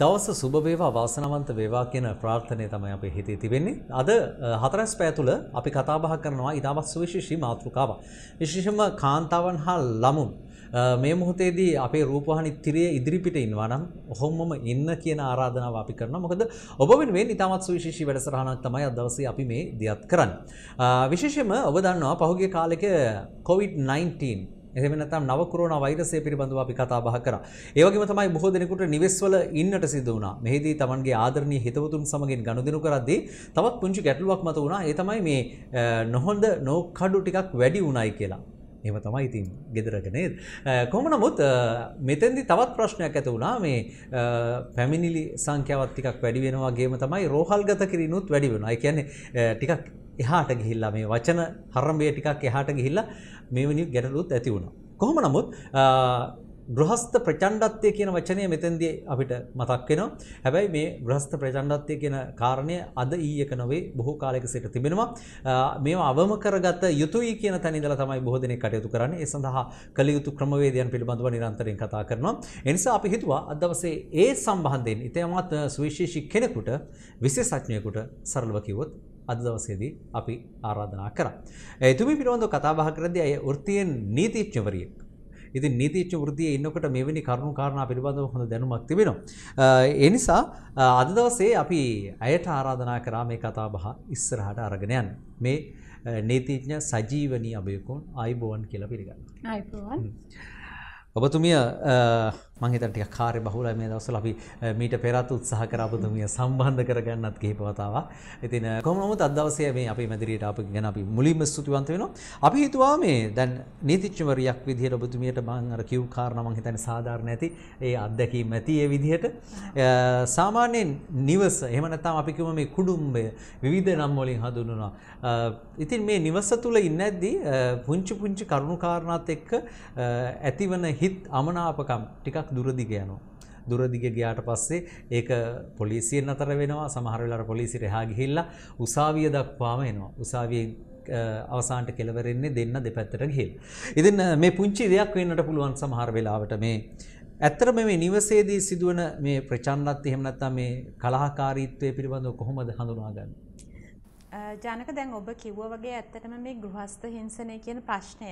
දවස සුබ වේවා වාසනාවන්ත වේවා කියන ප්‍රාර්ථනය තමයි අපේ හිතේ තිබෙන්නේ. අද හතරස් පැය තුළ අපි කතා බහ කරනවා ඊටමත් සුවිශේෂී මාතෘකාවක්. විශේෂයෙන්ම කාන්තාවන් හා ළමුන් මේ මොහොතේදී අපේ රූපවාහිනී තිරය ඉදිරිපිට ඉන්නවා නම් ඔහොමම ඉන්න කියන ආරාධනාව අපි කරනවා. මොකද ඔබ වෙනුවෙන් ඉතාමත් සුවිශේෂී වැඩසටහනක් තමයි අද දවසේ අපි මේ දියත් කරන්නේ. විශේෂයෙන්ම ඔබ දන්නවා පහුගිය කාලෙක COVID-19 එහෙම නැත්නම් නව කොරෝනා වෛරසය පිළිබඳව අපි කතා බහ කරා. ඒ වගේම තමයි බොහෝ දිනෙකට නිවෙස්වල ඉන්නට සිදු වුණා. මෙහිදී Tamanගේ ආදරණීය හිතවතුන් සමගින් ගනුදෙනු කරද්දී තවත් පුංචි ගැටලුවක් මත වුණා. ඒ තමයි මේ නොහොඳ නෝකඩු ටිකක් වැඩි වුණයි කියලා. එහෙම තමයි ඉතින් ගෙදරක නේද? කොහොම නමුත් මෙතෙන්දි තවත් ප්‍රශ්නයක් ඇති වුණා. මේ පැමිණිලි සංඛ්‍යාවත් ටිකක් වැඩි වෙනවා වගේම තමයි රෝහල්ගත කිරීනුත් වැඩි වෙනවා. ඒ කියන්නේ ටිකක් එහාට ගිහිල්ලා මේ වචන හරඹය ටිකක් එහාට ගිහිල්ලා මේවැනි ගැටලුත් ඇති වුණා. කොහොම නමුත් ගෘහස්ත ප්‍රචණ්ඩත්වය කියන වචනය මෙතන්දී අපිට මතක් වෙනවා. හැබැයි මේ ගෘහස්ත ප්‍රචණ්ඩත්වය කියන කාරණය අද ඊයක නොවේ බොහෝ කාලයක සිට තිබෙනවා. මේවා අවම කරගත යුතුයි කියන තැන ඉඳලා තමයි බොහෝ දෙනෙක් කටයුතු කරන්නේ. ඒ සඳහා කළ යුතු ක්‍රමවේදයන් පිළිබඳව නිරන්තරයෙන් කතා කරනවා. ඒ නිසා අපි හිතුවා අද දවසේ ඒ සම්බන්ධයෙන් ඉතමත් සුවිශේෂී කෙනෙකුට විශේෂඥයෙකුට සරලව කිව්වොත් අද දවසේදී අපි ආරාධනා කරා. එතුමි පිළිබඳව කතා බහ කරද්දී අය වෘත්තියෙන් නීතිඥවරියෙක් ඉතින් නීතිච්ච වෘතිය ඉන්නකට මෙවැනි කරුණු කාරණා පිළිබඳව හොඳ දැනුමක් තිබෙනවා. ඒ නිසා අද දවසේ අපි ඇයට ආරාධනා කරා මේ කතා බහ ඉස්සරහට අරගෙන යන්න. මේ නීතිඥ සජීවනී අභයකුන් ආයිබෝවන් කියලා පිළිගන්න. ආයිබෝවන්. ඔබතුමිය මංහිතන් ටික කාර්ය බහුල මේ දවසල අපි මීට පෙරත් උත්සාහ කරාපතුමිය සම්බන්ධ කරගන්නත් කිහිපවතාව ඉතින් කොමනොමුත් අදවසේ මේ අපි මැදිරියට අප ගැන අපි මුලින්ම ස්තුතිවන්ත වෙනවා අපි හිතුවා මේ දැන් නීතිච්චවරයක් විදිහට ඔබතුමියට මං අර කිව් කාරණා මං හිතන්නේ සාධාරණ ඇති ඒ අත්දැකීම් ඇති ඒ විදිහට සාමාන්‍යයෙන් නිවස එහෙම නැත්නම් අපි කිව්ව මේ කුඩුම්බය විවිධ නම් වලින් හඳුන්වනවා ඉතින් මේ නිවස තුල ඉන්නේද්දී පුංචි පුංචි කරුණු කාරණාත් එක්ක ඇතිවන හිත් අමනාපකම් ටිකක් ටිකක් දුරදිග යනවා. දුරදිග ගියාට පස්සේ ඒක පොලිසියෙන් අතර වෙනවා සමහර වෙලාවට පොලිසිය රහා ගිහිල්ලා උසාවිය දක්වාම එනවා. උසාවියේ අවසාන්ට කෙලවරෙන්නේ දෙන්න දෙපැත්තට ගිහිල්ලා. ඉතින් මේ පුංචි දෙයක් වෙන්නට පුළුවන් සමහර වෙලාවට මේ ඇත්තටම මේ නිවසේදී සිදුවන මේ ප්‍රචණ්ඩත් එහෙම නැත්නම් මේ කලහකාරීත්වය පිළිබඳව කොහොමද හඳුනාගන්නේ? ජානක දැන් ඔබ කිව්ව වගේ ඇත්තටම මේ ගෘහස්ත හිංසනය කියන ප්‍රශ්නය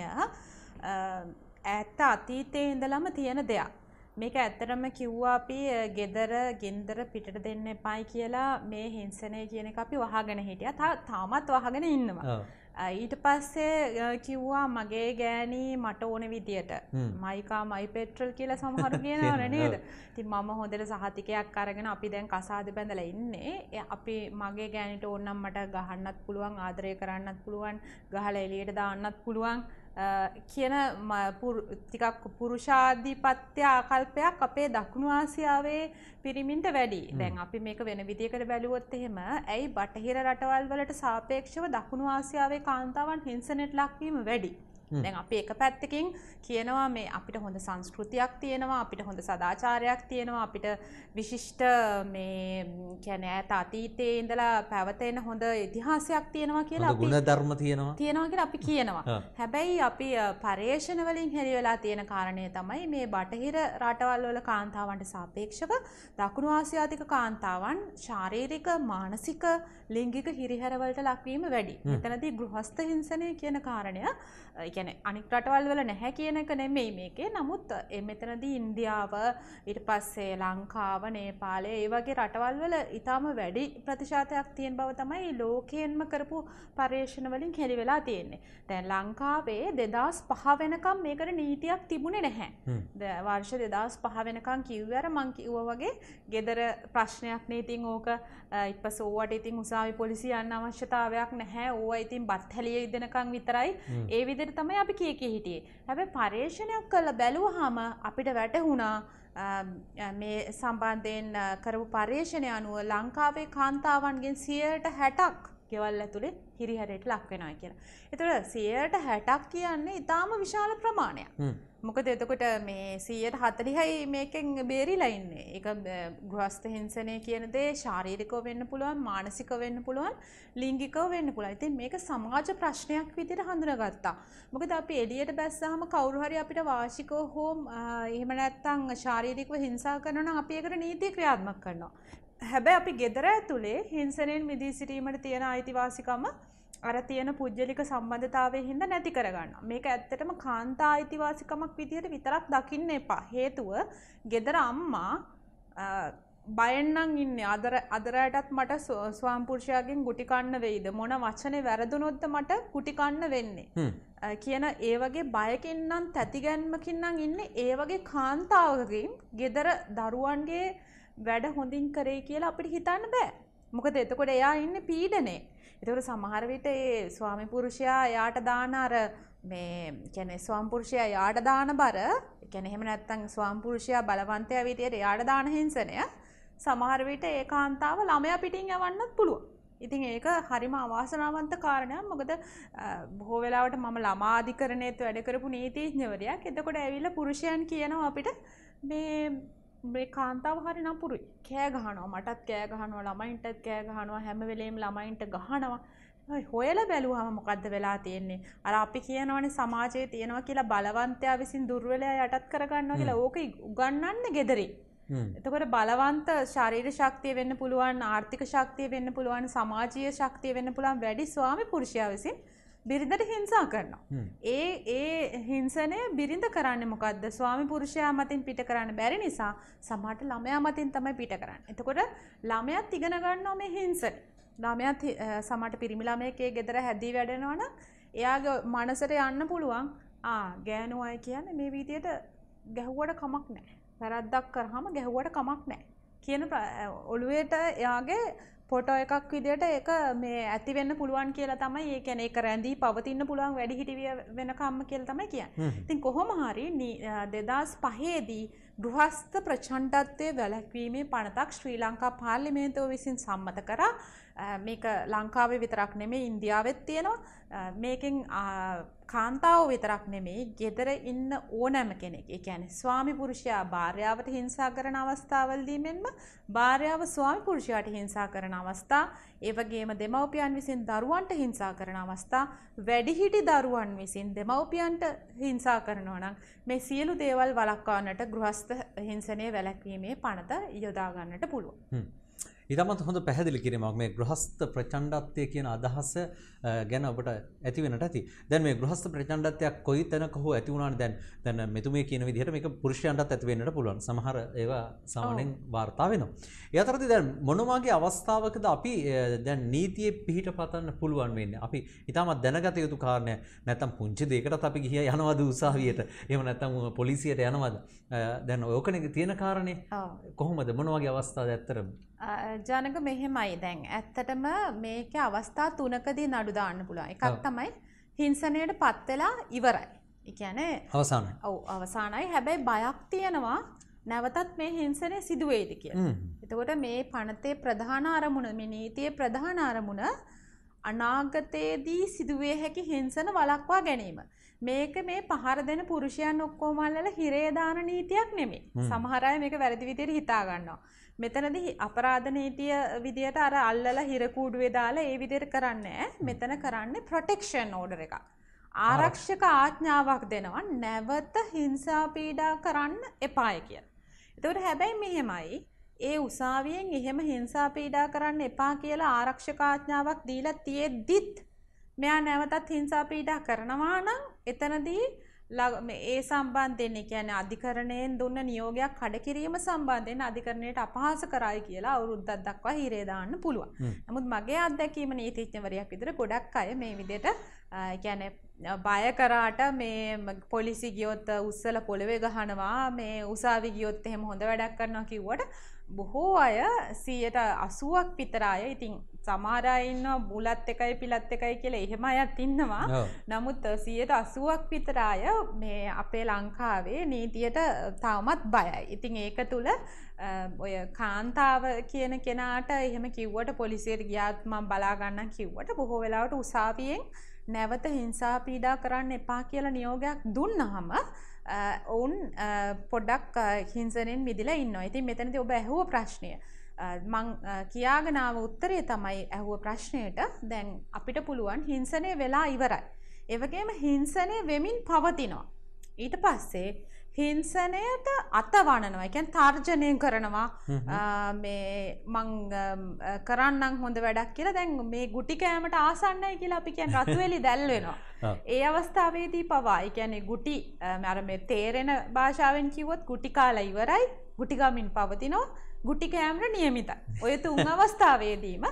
ඇත්ත අතීතයේ ඉඳලම තියෙන දෙයක්. මේක ඇත්තටම කිව්වා අපි gedara gendara පිටට දෙන්න එපායි කියලා මේ හිංසනය කියන එක අපි වහගෙන හිටියා. තාමත් වහගෙන ඉන්නවා. ඊට පස්සේ කිව්වා මගේ ගෑනී මට ඕන විදියට මයිකා මයි පෙට්‍රල් කියලා සමහරු කියනවන නේද ති මම හොඳට සහතිකයක් අරගෙන අපි දැන් කසාද බැඳල ඉන්නේ අපි මගේ ගෑනිට ඕන්නම් මට ගහන්නත් පුළුවන් ආදරය කරන්නත් පුළුවන් ගහල එලියට දාන්නත් පුළුවන් කියන තිකක් පුරුෂාධීපත්‍ය ආකල්පයක් අපේ දක්ුණු ආසියාවේ පිරිමින්ට වැඩි දැන් අපි මේක වෙන විදිකට බැලුවොත් එහෙම ඇයි බටහිර රටවල් වලට සාපේක්ෂව දකුණු ආසියාවේ කාන්තාවන් හිංසනට ලක්වීම වැඩි. දැන් අපි එක පැත්තකින් කියනවා මේ අපිට හොඳ සංස්කෘතියක් තියෙනවා අපිට හොඳ සදාචාරයක් තියෙනවා අපිට විශිෂ්ට මේ කැන ඇත අතීතයේ ඉඳලා පැවතෙන හොඳ ඉතිහාසයක් තියෙනවා කියලා ගුණ ධර්ම තියෙනවා තියෙනවා කියලා අපි කියනවා හැබැයි අපි පර්යේෂණ වලින් හෙළි වෙලා තියෙන කාරණය තමයි මේ බටහිර රටවල් වල කාන්තාවන්ට සාපේක්ෂව දකුණු ආසියාතික කාන්තාවන් ශාරීරික මානසික ලිංගික හිරිහැරවලට ලක්වීම වැඩි. එතනදී ගෘහස්ත හිංසනය කියන කාරණය කියන අනික් රටවල් වල නැහැ කියන එක නෙමෙයි මේකේ නමුත් මෙතනදී ඉන්දියාව ඊට පස්සේ ලංකාව නේපාලය ඒ වගේ රටවල් වල ඉතාම වැඩි ප්‍රතිශතයක් තියෙන බව තමයි ලෝකයෙන්ම කරපු පර්යේෂණ වලින් හෙළි වෙලා තියෙන්නේ. දැන් ලංකාවේ 2005 වෙනකම් මේකට නීතියක් තිබුණේ නැහැ. වර්ෂ 2005 වෙනකම් කිව්වේ අර මං කිව්වා වගේ gedara ප්‍රශ්නයක් නේ ඉතින් ඕක ඉපස්සේ ඕවට ඉතින් උසාවි පොලිසිය යන්න අවශ්‍යතාවයක් නැහැ. ඕවා ඉතින් බත් හැලිය ඉදෙනකන් විතරයි ඒ විදිහට තමයි අපි කිය කිය හිටියේ. හැබැයි පර්යේෂණයක් කරලා බැලුවාම අපිට වැටහුණා මේ සම්බන්ධයෙන් කරපු පර්යේෂණය අනුව ලංකාවේ කාන්තාවන්ගෙන් 60%ක් ගෙවල් ඇතුලේ හිරිහැරයට ලක් වෙනවා කියලා. ඒතර 60%ක් කියන්නේ ඊටාම විශාල ප්‍රමාණයක්. මොකද එතකොට මේ සීයට හතලිහයි මේකෙන් බේරිලයින්නේ එක ගෘහස්ත හිංසනය කියනදේ ශාරීරිකව වෙන්න පුළුවන් මානසික වෙන්න පුළුවන් ලිංගිකව වෙන්න පුළුවන් ඉතින් මේක සමාජ ප්‍රශ්නයක් විදිට හඳුනගත්තා මොකද අපි එලියට බැස්සහම කවුරුහරි අපිට වාශිකෝ හෝ එහෙම නැත්තං ශාරීරිකව හිංසා කරනන අපි එකට නීති ක්‍රියාත්මක් කරනවා හැබැයි අපි ගෙදර ඇතුළේ හිංසනයෙන් මිදී සිටීමට තියෙන අයිතිවාසිකම අර තියෙන පුද්ගලික සම්බන්ධතාවය හින්දා නැති කරගන්න. මේක ඇත්තටම කාන්තා අයිතිවාසිකමක් විදිහට විතරක් දකින්න එපා. හේතුව ගෙදර අම්මා බයෙන් නම් ඉන්නේ අදර අදරයටත් මට ස්වාම් පුරුෂයාගෙන් ගුටි කන්න වෙයිද මොන වචනේ වැරදුනොත්ද මට ගුටි කන්න වෙන්නේ කියන ඒ වගේ බයකින් නම් තැතිගැන්මකින් නම් ඉන්නේ ඒ වගේ කාන්තාවකකින් ගෙදර දරුවන්ගේ වැඩ හොඳින් කරේ කියලා අපිට හිතන්න බෑ මොකද එතකොට එයා ඉන්නේ පීඩනේ එතවට සමහර විට ඒ ස්වාමි පුරුෂයා යාට දාන අර මේ කියන්නේ ස්වාම්පුරුෂයා යාට දාන බර කියන්නේ එහෙම නැත්නම් ස්වාම්පුරුෂයා බලවන්තයා විදියට යාට දාන හිංසනය සමහර විට ඒ කාන්තාව ළමයා පිටින් යවන්නත් පුළුවන්. ඉතින් ඒක හරිම අවාසනාවන්ත කාරණයක්. මොකද බොහෝ වෙලාවට මම ළමා අධිකරණයේත් වැඩ කරපු නීතිඥවරයෙක්. එතකොට ඇවිල්ලා පුරුෂයන් කියනවා අපිට මේ මේ කාන්තාව හරි නපුරු කෑ ගහනවා මටත් කෑ ගහනවා ළමයින්ටත් කෑ ගහනවා හැම වෙලේම ළමයින්ට ගහනවා හොයල බැලුවම මොකද්ද වෙලා තියෙන්නේ අර අපි කියනවනේ සමාජයේ තියෙනවා කියලා බලවන්තයා විසින් දුර්වලයා යටත් කරගන්නවා කියලා ඕක උගන්වන්නේ gederin එතකොට බලවන්ත ශරීර ශක්තිය වෙන්න පුළුවන් ආර්ථික ශක්තිය වෙන්න පුළුවන් සමාජීය ශක්තිය වෙන්න පුළුවන් වැඩි ස්වාමි පුරුෂයා විසින් බිරිඳට හිංසා කරනවා. ඒ ඒ හිංසනය බිරිඳ කරන්න මොකක්ද ස්වාමි පුරුෂයා මතින් පිට කරන්න බැරි නිසා සමහට ළමයා මතින් තමයි පිට කරන්න. එතකොට ළමයත් ඉගෙන ගන්නවා මේ හිංසන. ළමයත් සමට පිරිමිලාමයකේ ගෙදර හැදී වැඩෙනවන එයාගේ මනසට යන්න පුළුවන් ගෑනුවාය කියන්න මේ විදියට ගැහුවට කමක් නෑ. වැරද්දක් කරහම ගැහුවට කමක් නෑ. කියන ඔළුවේට එයාගේ පොටෝ එකක් විදිට ඒක මේ ඇතිවෙන්න පුළුවන් කියලා තමයි ඒ කැනෙ කරැඳී පවතින්න පුළුවන් වැඩි හිටිවිය වෙනකම්ම කියල තමයි කිය තින් කොහොම හරි දෙදස් පහේදී ගෘහස්ත ප්‍රචණ්ඩත්වය වැලැක්වීමේ පනතක් ශ්‍රී ලංකා පාර්ලිමේන්තව විසින් සම්මත කරා මේක ලංකාවේ විතරක් නෙමේ ඉන්දියාවෙත් තියෙනවා මේකෙන් කාන්තාව විතරක් නෙමේ ගෙදර ඉන්න ඕනෑම කෙනෙක් එකැන ස්වාමි පුරුෂයා භාර්යාවට හිංසා කරන අවස්ථාවල්දී මෙන්ම භාර්යාව ස්වාමි පුරුෂයාට හිංසා කරන අවස්ථා ඒවගේම දෙමවපියන් විසින් දරුවන්ට හිංසා කරන අවස්ථා වැඩිහිටි දරුවන් විසින් දෙමවපියන්ට හිංසා කරනෝ නම් මේ සියලු දේවල් වලක්කාන්නට ගෘහස්ථ හිංසනය වැලැක්වීමේ පනත යොදාගන්නට පුළුවන්. ඉතමත් හොඳ පැහැදිලි කිරීමක් මේ ගෘහස්ත ප්‍රචණ්ඩත්වය කියන අදහස ගැන ඔබට ඇති වෙනට ඇති. දැන් මේ ගෘහස්ත ප්‍රචණ්ඩත්වයක් කොයි තැනක හෝ ඇති වුණාද දැන් දැන් මෙතුමේ කියන විදිහට මේක පුරුෂයන්ටත් ඇති වෙන්නට පුළුවන්. සමහර ඒවා සාමාන්‍යයෙන් වාර්තා වෙනවා. ඒ අතරදී දැන් මොනවාගේ අවස්ථාවකද අපි දැන් නීතියේ පිහිට පතන්න පුළුවන් වෙන්නේ? අපි ඊටමත් දැනගත යුතු කාරණය නැත්තම් පුංචි දෙයකටත් අපි ගිහියා යනවද උසාවියට? එහෙම නැත්තම් පොලිසියට යනවද? දැන් ඕකනේ තියෙන කාරණේ. කොහොමද මොනවාගේ අවස්ථාද ඇත්තරම? ජනක මෙහෙමයි දැන් ඇත්තටම මේක අවස්ථා තුනකදී නඩු දාන්න පුළුවන් එකක් තමයි හිංසනයට පත්වෙලා ඉවරයි එකන අවසාන ඔව අවසානයි හැබැයි බයක් තියෙනවා නැවතත් මේ හිංසනය සිදුවේද කිය එතකොට මේ පනතේ ප්‍රධාන අරමුණ මිනීතිය ප්‍රධාන අරමුණ අනාගතයේදී සිදුවේ හැකි හිංසන වලක්වා ගැනීම මේක මේ පහර දෙන පුරුෂයන් ඔක්කෝමල්ල හිරේදාන නීතියක් නෙමේ සමහරය මේක වැරදි විදියට හිතාගන්නවා මෙතනදි අපරාධ නීතිය විදියට අර අල්ලලා හිරකූඩුවේ දාලා ඒ විදියට කරන්නේ මෙතන කරන්නේ ප්‍රොටෙක්ෂන් ඕඩර් එකක්. ආරක්ෂක ආඥාවක් දෙනවා නැවත හිංසා පීඩා කරන්න එපාය කියලා. එතකොට හැබැයි මෙහෙමයි ඒ උසාවියෙන් එහෙම හිංසා පීඩා කරන්න එපා කියලා ආරක්ෂක ආඥාවක් දීලා තියෙද්දිත් මෙයා නැවතත් හිංසා පීඩා කරනවා නම් එතනදී ඒ සම්බන්ධයෙන් කියන්නේ අධිකරණයෙන් දුන්න නියෝගයක් කඩකිරීම සම්බන්ධයෙන් අධිකරණයට අපහාස කරයි කියලා අවුරුද්දක් දක්වා හිරේ දාන්න පුළුවන්. නමුත් මගේ අත්දැකීම නීතිඥවරයක් විදිහට ගොඩක් අය මේ විදිහට කියන්නේ බය කරාට මේ පොලිසි ගියොත් උස්සලා පොළවේ ගහනවා මේ උසාවි ගියොත් එහෙම හොඳ වැඩක් කරනවා කිව්වට බොහෝ අය සීයට අසුවක් පිතරාය ඉතිං සමාරයින්න බුලත් එකයි පිලත් එකයි කියල එහෙම අයත් ඉන්නවා නමුත් සියයට අසුවක් විතරාය මේ අපේ ලංකාවේ නීතියට තවමත් බයයි. ඉතිං ඒක තුළ ඔය කාන්තාව කියන කෙනාට එහෙම කිව්වට පොලිසියට ගියාත්ම බලාගන්න කිව්වට බොහෝ වෙලාවට උසාවියෙන් නැවත හිංසා පීඩා කරන්න එපා කියලා නියෝගයක් දුන්නහම ඔවුන් පොඩ්ඩක් හිංසනෙන් මිදිලා ඉන්න ඉතින් මෙතනති ඔබ ඇහුව ප්‍රශ්නය මං කියාගනාව උත්තරය තමයි ඇහුව ප්‍රශ්නයට දැන් අපිට පුළුවන් හිංසනය වෙලා ඉවරයි. ඒවගේම හිංසනය වෙමින් පවතිනවා. ඊට පස්සේ හිංසනයට අතවනනවා එකැන් තර්ජනය කරනවා මේ මං කරන්න හොඳ වැඩක් කියලා දැන් මේ ගුටිකෑමට ආසන්නයි කියලා අපි කියන් රත්වෙලි දැල්වෙනවා ඒ අවස්ථාවේදී පවා එකැනෙ ගුටි මැර මේ තේරෙන භාෂාවෙන් කිවොත් ගුටිකාල ඉවරයි ගුටිගමින් පවතිනෝ ගුටිකෑම්ට නියමිත ඔය තුන් අවස්ථාවේදීම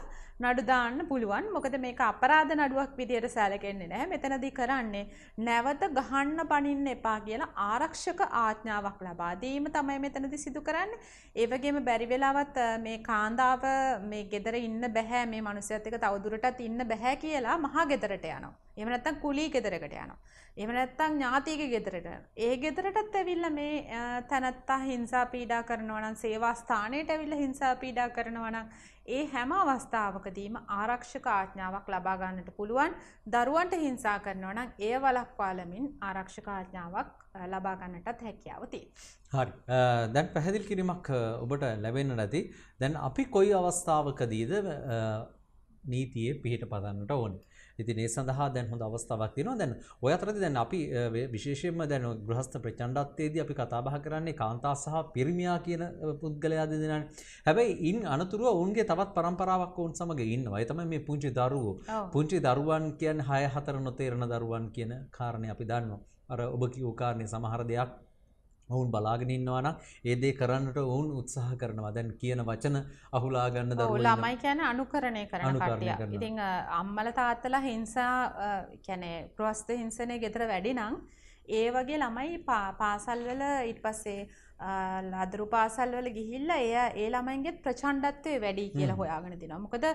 නඩු දාන්න පුළුවන් මොකද මේක අපරාධ නඩුවක් විදියට සැලකෙන්නේ නැහැ මෙතනදී කරන්නේ නැවත ගහන්න පනින්න එපා කියලා ආරක්ෂක ආඥාවක් ලබා දීම තමයි මෙතනදී සිදු කරන්නේ ඒ වගේම බැරි වෙලාවත් මේ කාන්දාව මේ ගෙදර ඉන්න බෑ මේ මිනිස්සුත් එක්ක තවදුරටත් ඉන්න බෑ කියලා මහා ගෙදරට යනවා එහෙම නැත්නම් කුලී ගෙදරකට යනවා එම නැත්තං ඥාතික ගෙදරට ඒ ගෙදරටත් ඇවිල්ල මේ තැනත්තා හිංසා පීඩා කරනවනන් සේවාස්ථානයට ඇවිල්ල හිංසා පීඩා කරනවනං ඒ හැම අවස්ථාවකදීම ආරක්ෂක ආඥාවක් ලබාගන්නට පුළුවන් දරුවන්ට හිංසා කරනවනම් ඒ වලක්වාලමින් ආරක්ෂකාඥාවක් ලබාගන්නටත් හැකියාවති. හරි දැන් පැහැදිල් කිරීමක් ඔබට ලැබෙන්න නැති දැන් අපි කොයි අවස්ථාවකදීද නීතියේ පිහිට පදන්නට ඕන් ඉතින් ඒ සඳහා දැන් හොඳ අවස්ථාවක් තියෙනවා දැන් ඔය අතරදී දැන් අපි විශේෂයෙන්ම දැන් ගෘහස්ත ප්‍රචණ්ඩත්වයේදී අපි කතා බහ කරන්නේ කාන්තා සහ පිරිමියා කියන පුද්ගලයා දෙදෙනානේ හැබැයි ඉන් අනතුරුව ඔවුන්ගේ තවත් પરම්පරාවක් ඔවුන් සමග ඉන්නවා ඒ තමයි මේ පුංචි දරුවෝ පුංචි දරුවන් කියන්නේ 6 4 නොතේරෙන දරුවන් කියන කාරණේ අපි දන්නවා අර ඔබ කියූ කාරණේ සමහර දෙයක් ඔවුන් බලාගෙන ඉන්නවන ඒදේ කරන්නට ඔවුන් උත්සාහ කරනවා දැන් කියන වචන අහුලාගන්න දරු ළමයි කැන අනුකරණය කරන කටිය ඉතිං අම්මල තාත්තලා හිංසා කැනේ ප්‍රස්ත හිංසනය ගෙතර වැඩි නං ඒ වගේ ළමයි පාසල්වල ඉට පස්සේ ලදරු පාසල් වල ගිහිල්ල එය ඒ ළමයින්ගේ ප්‍රචණ්ඩත්වය වැඩි කියලා හොයාගෙන තින මොකද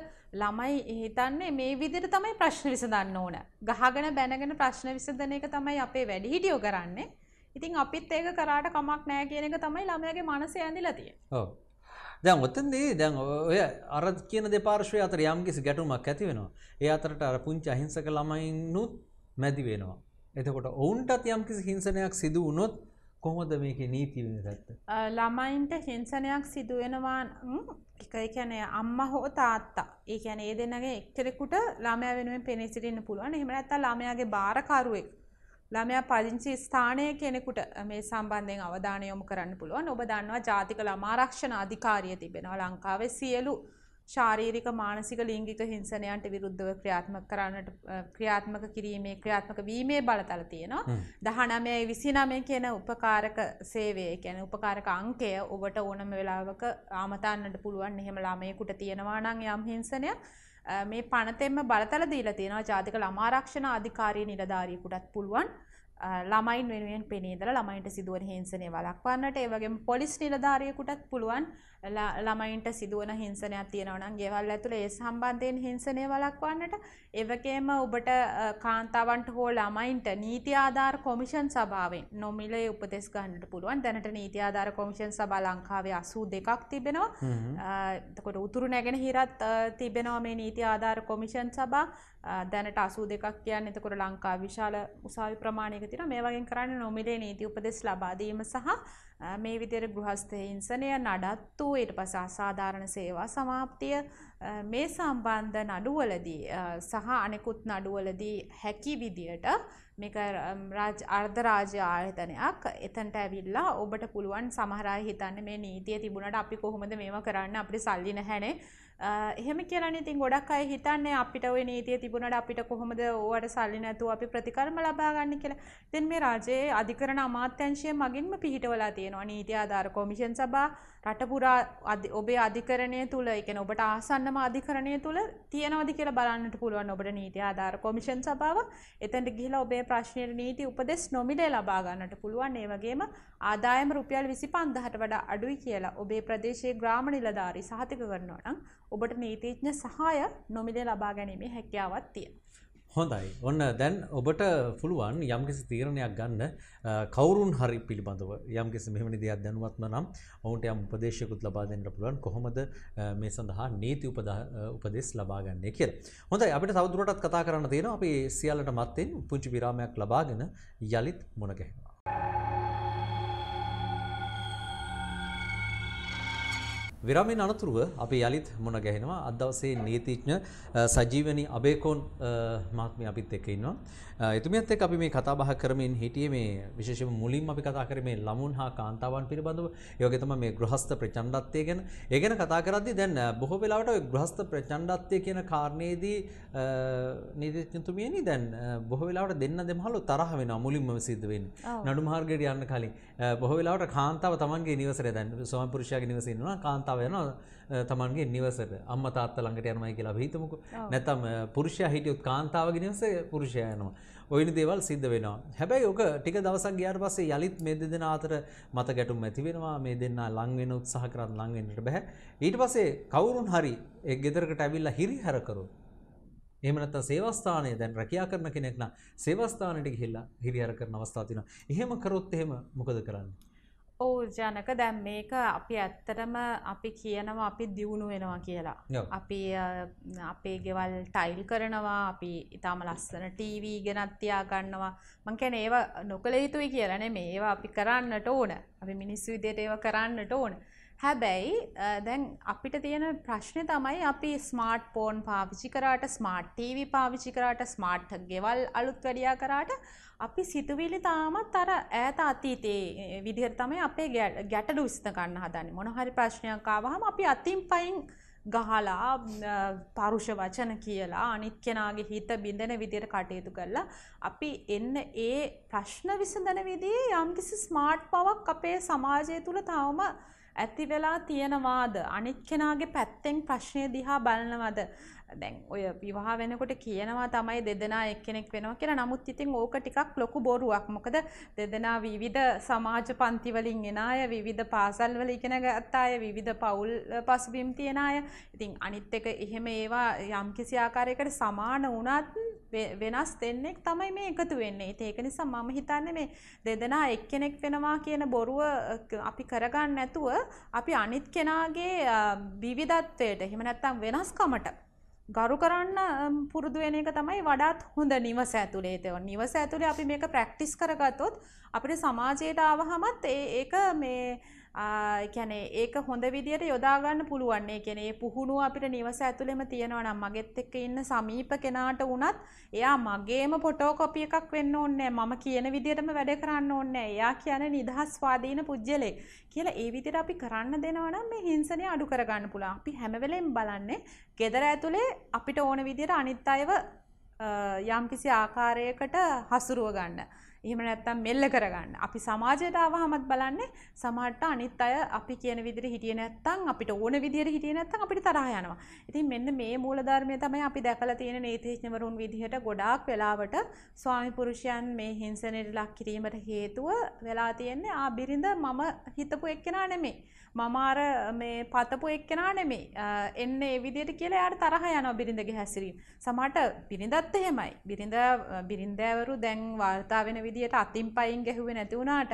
ළමයි හිතන්නේ මේ විදිර තමයි ප්‍රශ්න විසඳන්න ඕන ගහගෙන බැනගෙන ප්‍රශ්න විසඳන එක තමයි අපේ වැඩිහිටියෝ කරන්නේ ඉතින් අපිත් ඒක කරාට කමක් නෑ කියන එක තමයි ළමයගේ මනස ඇඳිලතිය ඕ දැන් ඔත්තන්දී දැන් ඔය අර කියන දෙපාර්ශවය අතර යම් කිසි ගැටුමක් ඇති වෙනවා ඒ අතරට අර පුංචි අහිංසක ළමයින්නුත් මැදි වෙනවා එතකොට ඔවුන්ටත් යම් කිසි හිංසනයක් සිදු වුණොත් කොහොමද මේක නීති වෙනගත්ත ළමයින්ට හිංසනයක් සිදුවෙනවා එකැන අම්ම හෝ තාත්තා ඒ ැන ඒ දෙන්නගේ එක්තරෙකුට ළමය වෙනුවෙන් පෙනෙසිරන්න පුළුවන් එහමනත්තා ළමයාගේ භාරකරුවෙක් ළමයා පදිංචි ස්ථානය කෙනෙකුට මේ සම්බන්ධයෙන් අවධානය යොමු කරන්න පුළුවන්. ඔබ දන්නවා ජාතික ළමා ආරක්ෂණ අධිකාරිය තිබෙනවා ලංකාවේ සියලු ශාරීරික මානසික ලිංගික හිංසනයන්ට විරුද්ධව ක්‍රියාත්මක කරන්නට ක්‍රියාත්මක කිරීමේ ක්‍රියාත්මක වීමේ බලතල තියෙනවා. දහනමයයි විසිනමය කියන උපකාරක සේවේ කියන උපකාරක අංකය ඔබට ඕනම වෙලාවක ආමතන්නට පුළුවන් එහෙම ළමයෙකුට තියෙනවා නම් යම් හිංසනයක් මේ පනතෙම බලතල දීලා තියෙනවා ජාතික ළමාරක්ෂණ අධිකාරී නිලධාරියෙකුටත් පුළුවන් ළමයින් වෙනුවෙන් පෙනීදලා ළමයින්ට සිදුවන හිංසනය වළක්වන්නට ඒ වගේම පොලිස් නිලධාරියෙකුටත් පුළුවන් ළමයින්ට සිදුවන හිංසනයක් තියෙනවනම් ගෙවල් ඇතුළ ඒ සම්බන්ධයෙන් හිංසනය වලක්වන්නට එවකේම ඔබට කාන්තාවන්ට හෝ ළමයින්ට නීති ආධාර කොමිෂන් සභාවෙන් නොමිලේ උපදෙස් ගන්නට පුළුවන් දැනට නීති ආධාර කොමිෂන් සභා ලංකාවේ අසූ දෙකක් තිබෙනවා තකොට උතුරු නැගෙන හිරත් තිබෙනවා මේ නීති ආධාර කොමිෂන් සභා දැනට අසූ දෙකක් කියන්න එතකොට ලංකා විශාල උසාවි ප්‍රමාණයක තින මේ වගේ කරන්න නොමිලේ නීති උපදෙස් ලබාදීම සහ මේ විදියට ගෘහස්ථහිංසනය නඩත්තු ඊට පස්සේ අසාධාරණ සේවා සමාප්තිය මේ සම්බන්ධ නඩුවලදී සහ අනෙකුත් නඩුවලදී හැකි විදියට මේක අර්ධ රාජ්‍ය ආයතනයක් එතනට ඇවිල්ලා ඔබට පුළුවන් සමහර අය හිතන්නේ මේ නීතිය තිබුණාට අපි කොහොමද මේවා කරන්න අපිට සල්ලි නැහැනේ එහෙම කියලන ඉතින් ගොඩක් අය හිතන්නේ අපිට ඔය නීතිය තිබුණට අපිට කොහොමද ඕවට සල්ලි නැතුව අපි ප්‍රතිකර්ම ලබාගන්න කියලා. දැන් මේ රාජයේ අධිකරණ අමාත්‍යංශය මගින්ම පිහිටවලා තියෙනවා. නීති ආධාර කොමිෂන් සභා රටපුරා ඔබේ අධිකරණය තුළ එකන ඔබට ආසන්නම අධිකරණය තුළ තියනවද කියලා බලන්නට පුළුවන් ඔබට නීති ආධාර කොමිෂන් සභාව එතැට ගිහිල ඔබේ ප්‍රශ්නයට නීති උපදෙස් නොමිඩේ ලබාගන්නට පුළුවන් ඒවගේම ආදායම රුපියල් විසි පන්දහට වඩ අඩුයි කියලා ඔබේ ප්‍රදේශයේ ග්‍රාම නිලධාරි සහතික කරනවා නම් ඔබට නීතිඥ සහාය නොමිදේ ලබා ගැනීමේ හැකියාවත් තියෙන. හොඳයි ඔන්න දැන් ඔබට පුළුවන් යම්කිසි තීරණයක් ගන්න කවුරුන් හරි පිළිබඳව යම්කිසි මෙමනි දෙයක් දැනුවත්ම නම් ඔවුන්ට යම් උපදේශයකුත් ලබා දෙන්නට පුළුවන් කොහොමද මේ සඳහා නීති උපදෙස් ලබා ගන්නේ කියලා. හොඳයි අපිට තවදුරටත් කතා කරන්න තියෙනවා අපි සියල්ලට මත්තෙන් පුංචි විරාමයක් ලබාගෙන යලිත් මුණ ගැහෙනවා. විරමෙන් අනතුරුව අපි යළිත් මුණ ගැහෙනවා අදවසේ නීතිඥ සජීවනි අබේකෝන් මහත්මිය අපිත් එක්ක ඉන්නවා. එතුමියත් එක්ක අපි මේ කතා බහ කරමින් හිටියේ මේ විශේෂයෙන්ම මුලින්ම අපි කතා කරේ මේ ළමුන් හා කාන්තාවන් පිළිබඳව ඒ වගේ තමයි මේ ගෘහස්ත ප්‍රචණ්ඩත්වය ගැන ඒ ගැන කතා කරද්දී දැන් බොහෝ වෙලාවට ඔය ගෘහස්ත ප්‍රචණ්ඩත්වය කියන කාරණේදී නීතිඥතුමියනි දැන් බොහෝ වෙලාවට දෙන්න දෙමහලු තරහ වෙනවා මුලින්ම සිද්ධ වෙන්නේ නඩු මාර්ගයට යන්න කලින් බොහෝ වෙලාවට කාන්තාව තමන්ගේ නිවසට දැන් ස්වාමි පුරුෂයාගේ නිවසේ ඉන්නවා කාන්තාව යනවා තමන්ගේ නිවසට අම්ම තාත්ත ළඟට යනමයි කියලා හිතමුක නැතම් පුරුෂය හිටියුත් කාන්තාවගේ නිවස පුරුෂයයනවා. ඔයිනි දේවල් සිද්ධ වෙනවා. හැබැයි ඕක ටික දවසක් ගියාට පස්සේ යලිත් මේ දෙදෙන අතර මත ගැටුම් ඇති වෙනවා මේ දෙන්න ලං වෙන උත්සාහ කරන් ලං වෙන්නට බෑ. ඊට පස්සේ කවුරුන් හරි ඒ ගෙදරකට ඇවිල්ලා හිරිහැර කරොත් එහෙම නැත්නම් සේවස්ථානය දැන් රැකියා කරන කෙනෙක් නම් සේවස්ථානෙට ගිහිල්ලා හිරිහැර කරන අවස්ථා තියෙනවා. එහෙම කරොත් එහෙම මොකද කරන්නේ? ඔවු ජනක දැම් මේක අපි ඇත්තටම අපි කියනවා අපි දියුණු වෙනවා කියලා අපි අපේ ගෙවල් ටයිල් කරනවා අපි ඉතාම ලස්සන ටීවී ගෙනත්තියා ගන්නවා මංකැන ඒව නොකළ යුතුයි කියලන මේ ඒවා අපි කරන්නට ඕන අපි මිනිස්සු විදියට ඒව කරන්නට ඕන හැබැයි දැන් අපිට තියෙන ප්‍රශ්නය තමයි අපි ස්මාර්ට් ෆෝන් පාවිච්චි කරාට ස්මාර්ට් TV පාවිච්චි කරාට ස්මාර්ට් ගෙවල් අලුත් වැඩියා කරාට අපි සිතුවිලි තාමත් අර ඈත අතීතයේ විදිහට තමයි අපේ ගැටලු විසඳ ගන්න හදන්නේ මොන හරි ප්‍රශ්නයක් ආවහම අපි අතින් පයින් ගහලා පරුෂ වචන කියලා අනිත් කෙනාගේ හිත බිඳෙන විදිහට කටයුතු කරලා අපි එන්න ඒ ප්‍රශ්න විසඳන විදිහේ යම්කිසි ස්මාර්ට් පවක් අපේ සමාජය තුල තවම ඇති වෙලා තියෙනවාද අනිත් කෙනාගේ පැත්තෙන් ප්‍රශ්නය දිහා බලනවද දැන් ඔය විවාහ වෙනකොට කියනවා තමයි දෙදෙනා එක්කෙනෙක් වෙනවා කියලා. නමුත් ඉතින් ඕක ටිකක් ලොකු බොරුවක්. මොකද දෙදෙනා විවිධ සමාජ පන්ති වලින් එන අය, විවිධ පාසල් වල ඉගෙන ගත්ත අය, විවිධ පවුල් පසුබිම් තියෙන අය. ඉතින් අනිත් එක එහෙම ඒවා යම්කිසි ආකාරයකට සමාන වුණත් වෙනස් දෙන්නෙක් තමයි මේ එකතු වෙන්නේ. ඉතින් ඒක නිසා මම හිතන්නේ මේ දෙදෙනා එක්කෙනෙක් වෙනවා කියන බොරුව අපි කරගන්න නැතුව අපි අනිත් කෙනාගේ විවිධත්වයට එහෙම නැත්නම් වෙනස්කමට ගරු කරන්න පුරුදු වෙන එක තමයි වඩාත් හොඳ නිවස ඇතුලේ තව නිවස ඇතුලේ අපි මේක ප්‍රැක්ටිස් කරගත්තොත් අපිට සමාජයට ආවහමත් ඒක මේ කැනේ ඒක හොඳ විදියට යොදාගන්න පුළුවන්නේ කෙනේ පුහුණු අපිට නිවස ඇතුළෙම තියෙනවා නම් මගෙත් එක්ක ඉන්න සමීප කෙනාට වුණත් එයා මගේම ෆොටෝකොපි එකක් වෙන්න ඕනේ මම කියන විදියටම වැඩ කරන්න ඕනේ එයා කියන්නේ නිදහස්වාදීන පුජ්‍යලේ කියලා ඒ විදියට අපි කරන්න දෙනවා නම් මේ හිංසනය අඩු කරගන්න පුළුවන් අපි හැම වෙලෙම බලන්නේ gedara ඇතුලේ අපිට ඕන විදියට අනිත් අයව යම්කිසි ආකාරයකට හසුරුව ගන්න එහෙම නැත්තම් මෙල්ල කරගන්න. අපි සමාජයට ආවහමත් බලන්නේ සමහරට අනිත් අය අපි කියන විදිහට හිටියේ නැත්තම් අපිට ඕන විදිහට හිටියේ නැත්තම් අපිට තරහ යනවා. ඉතින් මෙන්න මේ මූලධර්මය තමයි අපි දැකලා තියෙන නීතිඥවරුන් විදිහට ගොඩාක් වෙලාවට ස්වාමි පුරුෂයන් මේ හිංසනයට ලක් කිරීමට හේතුව වෙලා තියෙන්නේ ආ බිරිඳ මම හිතපු එක්කෙනා නෙමෙයි. මම අර මේ පතපු එක්කෙනා නෙමෙයි. එන්න ඒ විදිහට කියලා යාට තරහ යනවා බිරිඳගේ හැසිරීම. සමහරට බිරිඳත් එහෙමයි. බිරිඳ බිරිඳවරු දැන් වාර්තා වෙන විදිහ විදිහට අතින් පයින් ගැහුවේ නැති වුණාට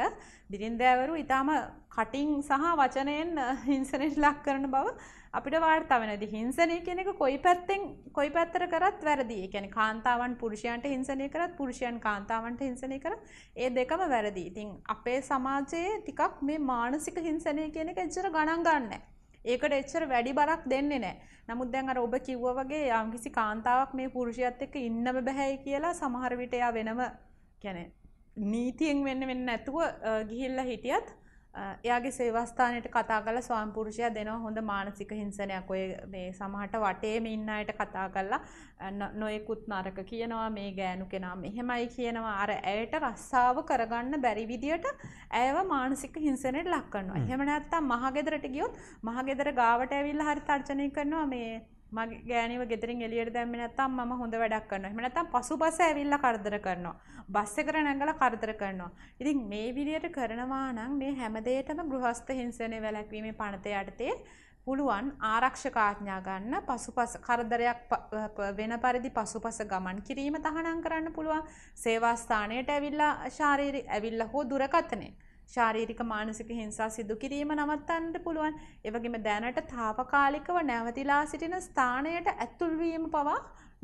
බිරින්දෑවරු ඊටාම කටින් සහ වචනයෙන් හිංසනයට ලක් කරන බව අපිට වාර්තා වෙනදී හිංසනය කියන එක කොයි පැත්තෙන් කොයි පැත්තට කරත් වැරදි. ඒ කියන්නේ කාන්තාවන් පුරුෂයන්ට හිංසනය කරත් පුරුෂයන් කාන්තාවන්ට හිංසනය කරත් ඒ දෙකම වැරදි. ඉතින් අපේ සමාජයේ ටිකක් මේ මානසික හිංසනය කියන එක එච්චර ගණන් ගන්න නැහැ. ඒකට එච්චර වැඩි බරක් දෙන්නේ නැහැ. නමුත් දැන් අර ඔබ කිව්වා වගේ යම්කිසි කාන්තාවක් මේ පුරුෂයත් එක්ක ඉන්නම බෑයි කියලා සමහර විට එයා වෙනම කියන්නේ නීතියෙන් වෙන්න වෙන්න ඇතුව ගිහිල්ල හිටියත් එයාගේ සේවස්ථානයට කතා කල ස්වාම්පුරුෂය දෙනවා හොඳ මානසික හිංසනයක් ඔය මේ සමහට වටේම ඉන්න අයට කතා කල්ලා නොයෙකුත් නරක කියනවා මේ ගෑනු කෙනා මෙහෙමයි කියනවා අර ඇයට රස්සාව කරගන්න බැරිවිදියට ඇව මානසික හිංසනයට ලක්කන්නවා එහෙම නැත්තම් මහගෙදරට ගියොත් මහගෙදර ගාවට ඇවිල්ලා හරි තර්ජනය කරනවා මේ මගේ ගෑනිව ගෙතරින් එලියට දැම්ම නැත්තම් ම හොඳ වැඩක් කරන්න එම නැතම් පසු පස ඇවිල්ල කරදර කරනවා බස්ස කර නැගල කරදර කරනවා ඉතින් මේ විදියට කරනවා නම් මේ හැමදේටම ගෘහස්ත හිංසනය වැලැක්වීම පනත යටතේ පුළුවන් ආරක්ෂකාඥා ගන්න පසුපස කරදරයක් වෙන පරිදි පසුපස ගමන් කිරීම තහනම් කරන්න පුළුවන් සේවාස්ථානයට ඇවිල්ලා ශාරීරි ඇවිල්ල හෝ දුරකතනේ ශාරීරික මානසික හිංසා සිදු කිරීම නවත්තන්න පුළුවන්. එවැගේම දැනට తాවකාලිකව නැවතිලා සිටින ස්ථානයට ඇතුල් වීම පවා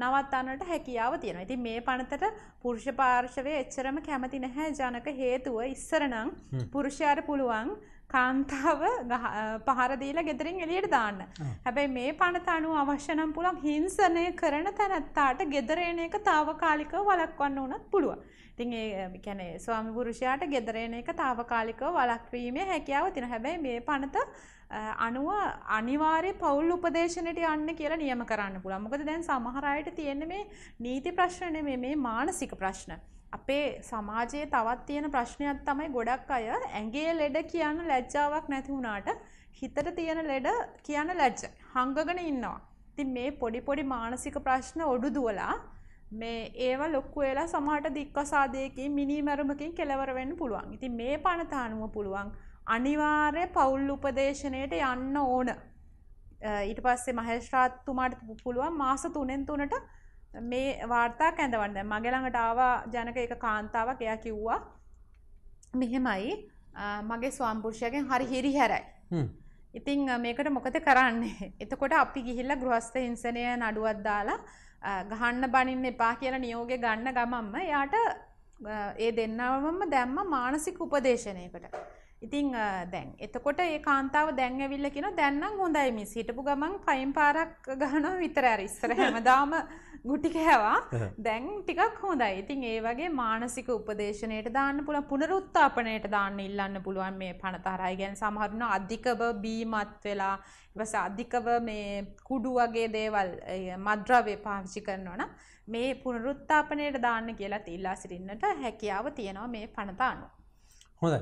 නවත්තන්නට හැකියාව තියෙනවා. ඉතින් මේ පනතට පුරුෂ පාර්ශවය එච්චරම කැමති නැහැ ජනක හේතුව ඉස්සරනම් පුරුෂයාට පුළුවන් කාන්තාව පහර දීලා ගෙදරින් එළියට දාන්න. හැබැයි මේ පනත අනුව අවශ්‍ය නම් පුළුවන් හිංසනය කරන තැනැත්තාට ගෙදර එන එක తాවකාලිකව වළක්වන්න උනත් පුළුවන්. ඉතින් ඒ ගැන ස්වාමිපුරුෂයාට ගෙදරෙන එක තාවකාලිකව වලක්වීමේ හැකියාව තින හැබැයි මේ පනත අනුව අනිවාර්ය පවුල් උපදේශනයට යන්න කියලා නියම කරන්න පුළන් මොකද දැන් සමහරයට තියෙන මේ නීති ප්‍රශ්නය මේ මානසික ප්‍රශ්න. අපේ සමාජයේ තවත් තියෙන ප්‍රශ්නයක් තමයි ගොඩක් අය ඇගේ ලෙඩ කියන්න ලැජ්ජාවක් නැති වුණාට හිතට තියෙන ලෙඩ කියන්න ලැජ්ජ හංගගෙන ඉන්නවා. ඉතින් මේ පොඩි පොඩි මානසික ප්‍රශ්න ඔඩු දුවලා මේ ඒව ලොක්කු වෙලා සමහට දික්කසාදයකින් මිනිමැරුමකින් කෙලවරවෙන්න පුළුවන්. ඉති මේ පනතානුව පුළුවන් අනිවාර්ය පවුල් උපදේශනයට යන්න ඕන. ඊට පස්සේ මහේෂ්‍රාත්තුමාට පුළුවන් මාස තුනෙන් තුනට මේ වාර්තා කැඳවන්න මගෙළඟට ආවා ජනක එක කාන්තාවක් එයා කිව්වා මෙහෙමයි මගේ ස්වාම්පුෘෂයගෙන් හරි හිරි හැරයි. ඉතිං මේකට මොකද කරන්නේ එතකොට අපි ගිහිල්ල ගෘහස්ත හිංසනය නඩුවත් දාලා ගහන්න බනින්න එපා කියලා නියෝග ගන්න ගමම්ම යාට ඒ දෙන්නවම දැම්ම මානසික උපදේශනයකට ඉතිං දැන් එතකොට ඒ කාන්තාව දැන්ඇවිල්ල කියෙන දැන්නම් හොඳයි මිස් හිටපු ගමන් පයින් පාරක් ගහනව විතර ඇර ඉස්සර හැමදාම ගුටි කෑවා දැන් ටිකක් හොඳයි ඉතින් ඒ වගේ මානසික උපදේශනයට දාන්න පුළ පුනරුත්තාපනයට දාන්න ඉල්ලන්න පුළුවන් මේ පනතරයි ගැන් සමහරුණ අධිකව බීමත් වෙලා වස අධිකව මේ කුඩු වගේ දේවල් මද්‍රවය පාවිච්චි කරනවන මේ පුනරුත්තාපනයට දාන්න කියලා තිල්ලා සිරින්නට හැකියාව තියෙනවා මේ පනතානුව හොඳයි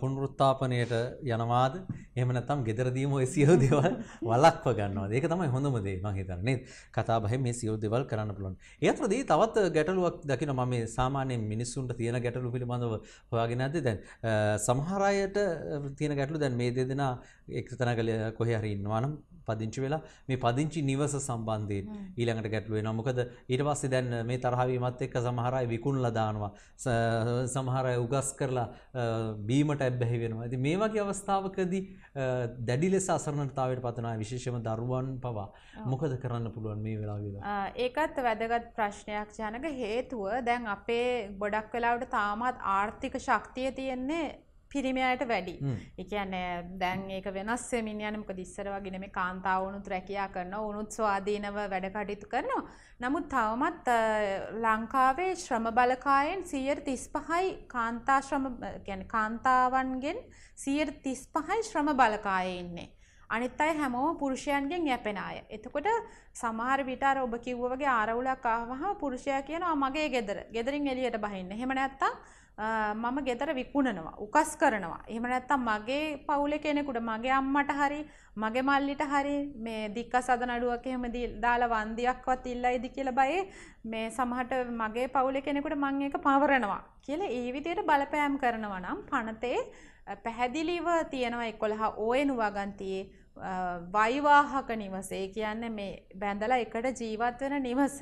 පුන්වෘත්තාපනයට යනවාද එහම නැතම් ගෙදරදීම ඔය සියලු දේවල් වලක්ව ගන්නවා ඒක තමයි හොඳම දේ මං හිතන්නේ කතා බහ මේ සියලු දේවල් කරන්න පුළුවන් ඒ අතරදී තවත් ගැටලුවක් දකින මම මේ සාමාන්‍ය මිනිස්සුන්ට තියෙන ගැටලු පිළිබඳව හොයාගෙන නැද්ද දැන් සමහර අයට තියෙන ගැටලු දැන් මේ දෙදෙනා එක්තැනක කොහේ හරි ඉන්නවා නම් පදිංචි වෙලා මේ පදිංචි නිවස සම්බන්ධයෙන් ඊළඟට ගැටලු වෙනවා. මොකද ඊට පස්සේ දැන් මේ තරහවීමත් එක්ක සමහර අය විකුණලා දානවා. සමහර අය උගස් කරලා බීමට ඇබ්බැහි වෙනවා. ඉතින් මේ වගේ අවස්ථාවකදී දැඩි ලෙස අසරණතාවයට පතනවා විශේෂයෙන්ම දරුවන් පවා. මොකද කරන්න පුළුවන් මේ වෙලාවේ? ඒකත් වැදගත් ප්‍රශ්නයක් ජනක හේතුව දැන් අපේ ගොඩක් වෙලාවට තාමත් ආර්ථික ශක්තිය තියෙන්නේ පිරිමයට වැඩි එකන්න දැන් ඒක වෙනස් සෙමිනියනමක දිස්සර වගෙන මේ කාන්තාවනුත් රැකයා කරන උනුත් ස්වාධීනව වැඩකටයුතු කරනවා. නමුත් තවමත් ලංකාවේ ශ්‍රම බලකායෙන් සියර් තිස් පහයි කාන්තාශ්‍රමගැන කාන්තාවන්ගෙන් සියර් තිස් පහයි ශ්‍රම බලකායෙන්නේ. අනිත් අයි හැමෝම පුරුෂයන්ගෙන් යැපෙන අය. එතකොට සමහර විටාර ඔබ කිව්ව වගේ ආරවුලක් ආවහා පුරුෂයා කියනවා මගේ ගෙදර ගෙදරින් එලියට බහින්න. එහෙම නැත්තම් මම ගෙදර විකුණනවා උකස් කරනවා එහෙම නැත්තම් මගේ පවුලේ කෙනෙකුට මගේ අම්මට හරි මගේ මල්ලිට හරි මේ දික්ක සදන අඩුවක් එහෙම දාලා වන්දියක්වත් ඉල්ලයිද කියලා බයේ මේ සමහට මගේ පවුලේ කෙනෙකුට මං ඒක පවරනවා කියලා ඒ විදිහට බලපෑම් කරනවා නම් පනතේ පැහැදිලිව තියෙනවා 11 ඕයන වගන්තියේ වෛවාහක නිවසේ කියන්නේ මේ බැඳලා එකට ජීවත් වෙන නිවස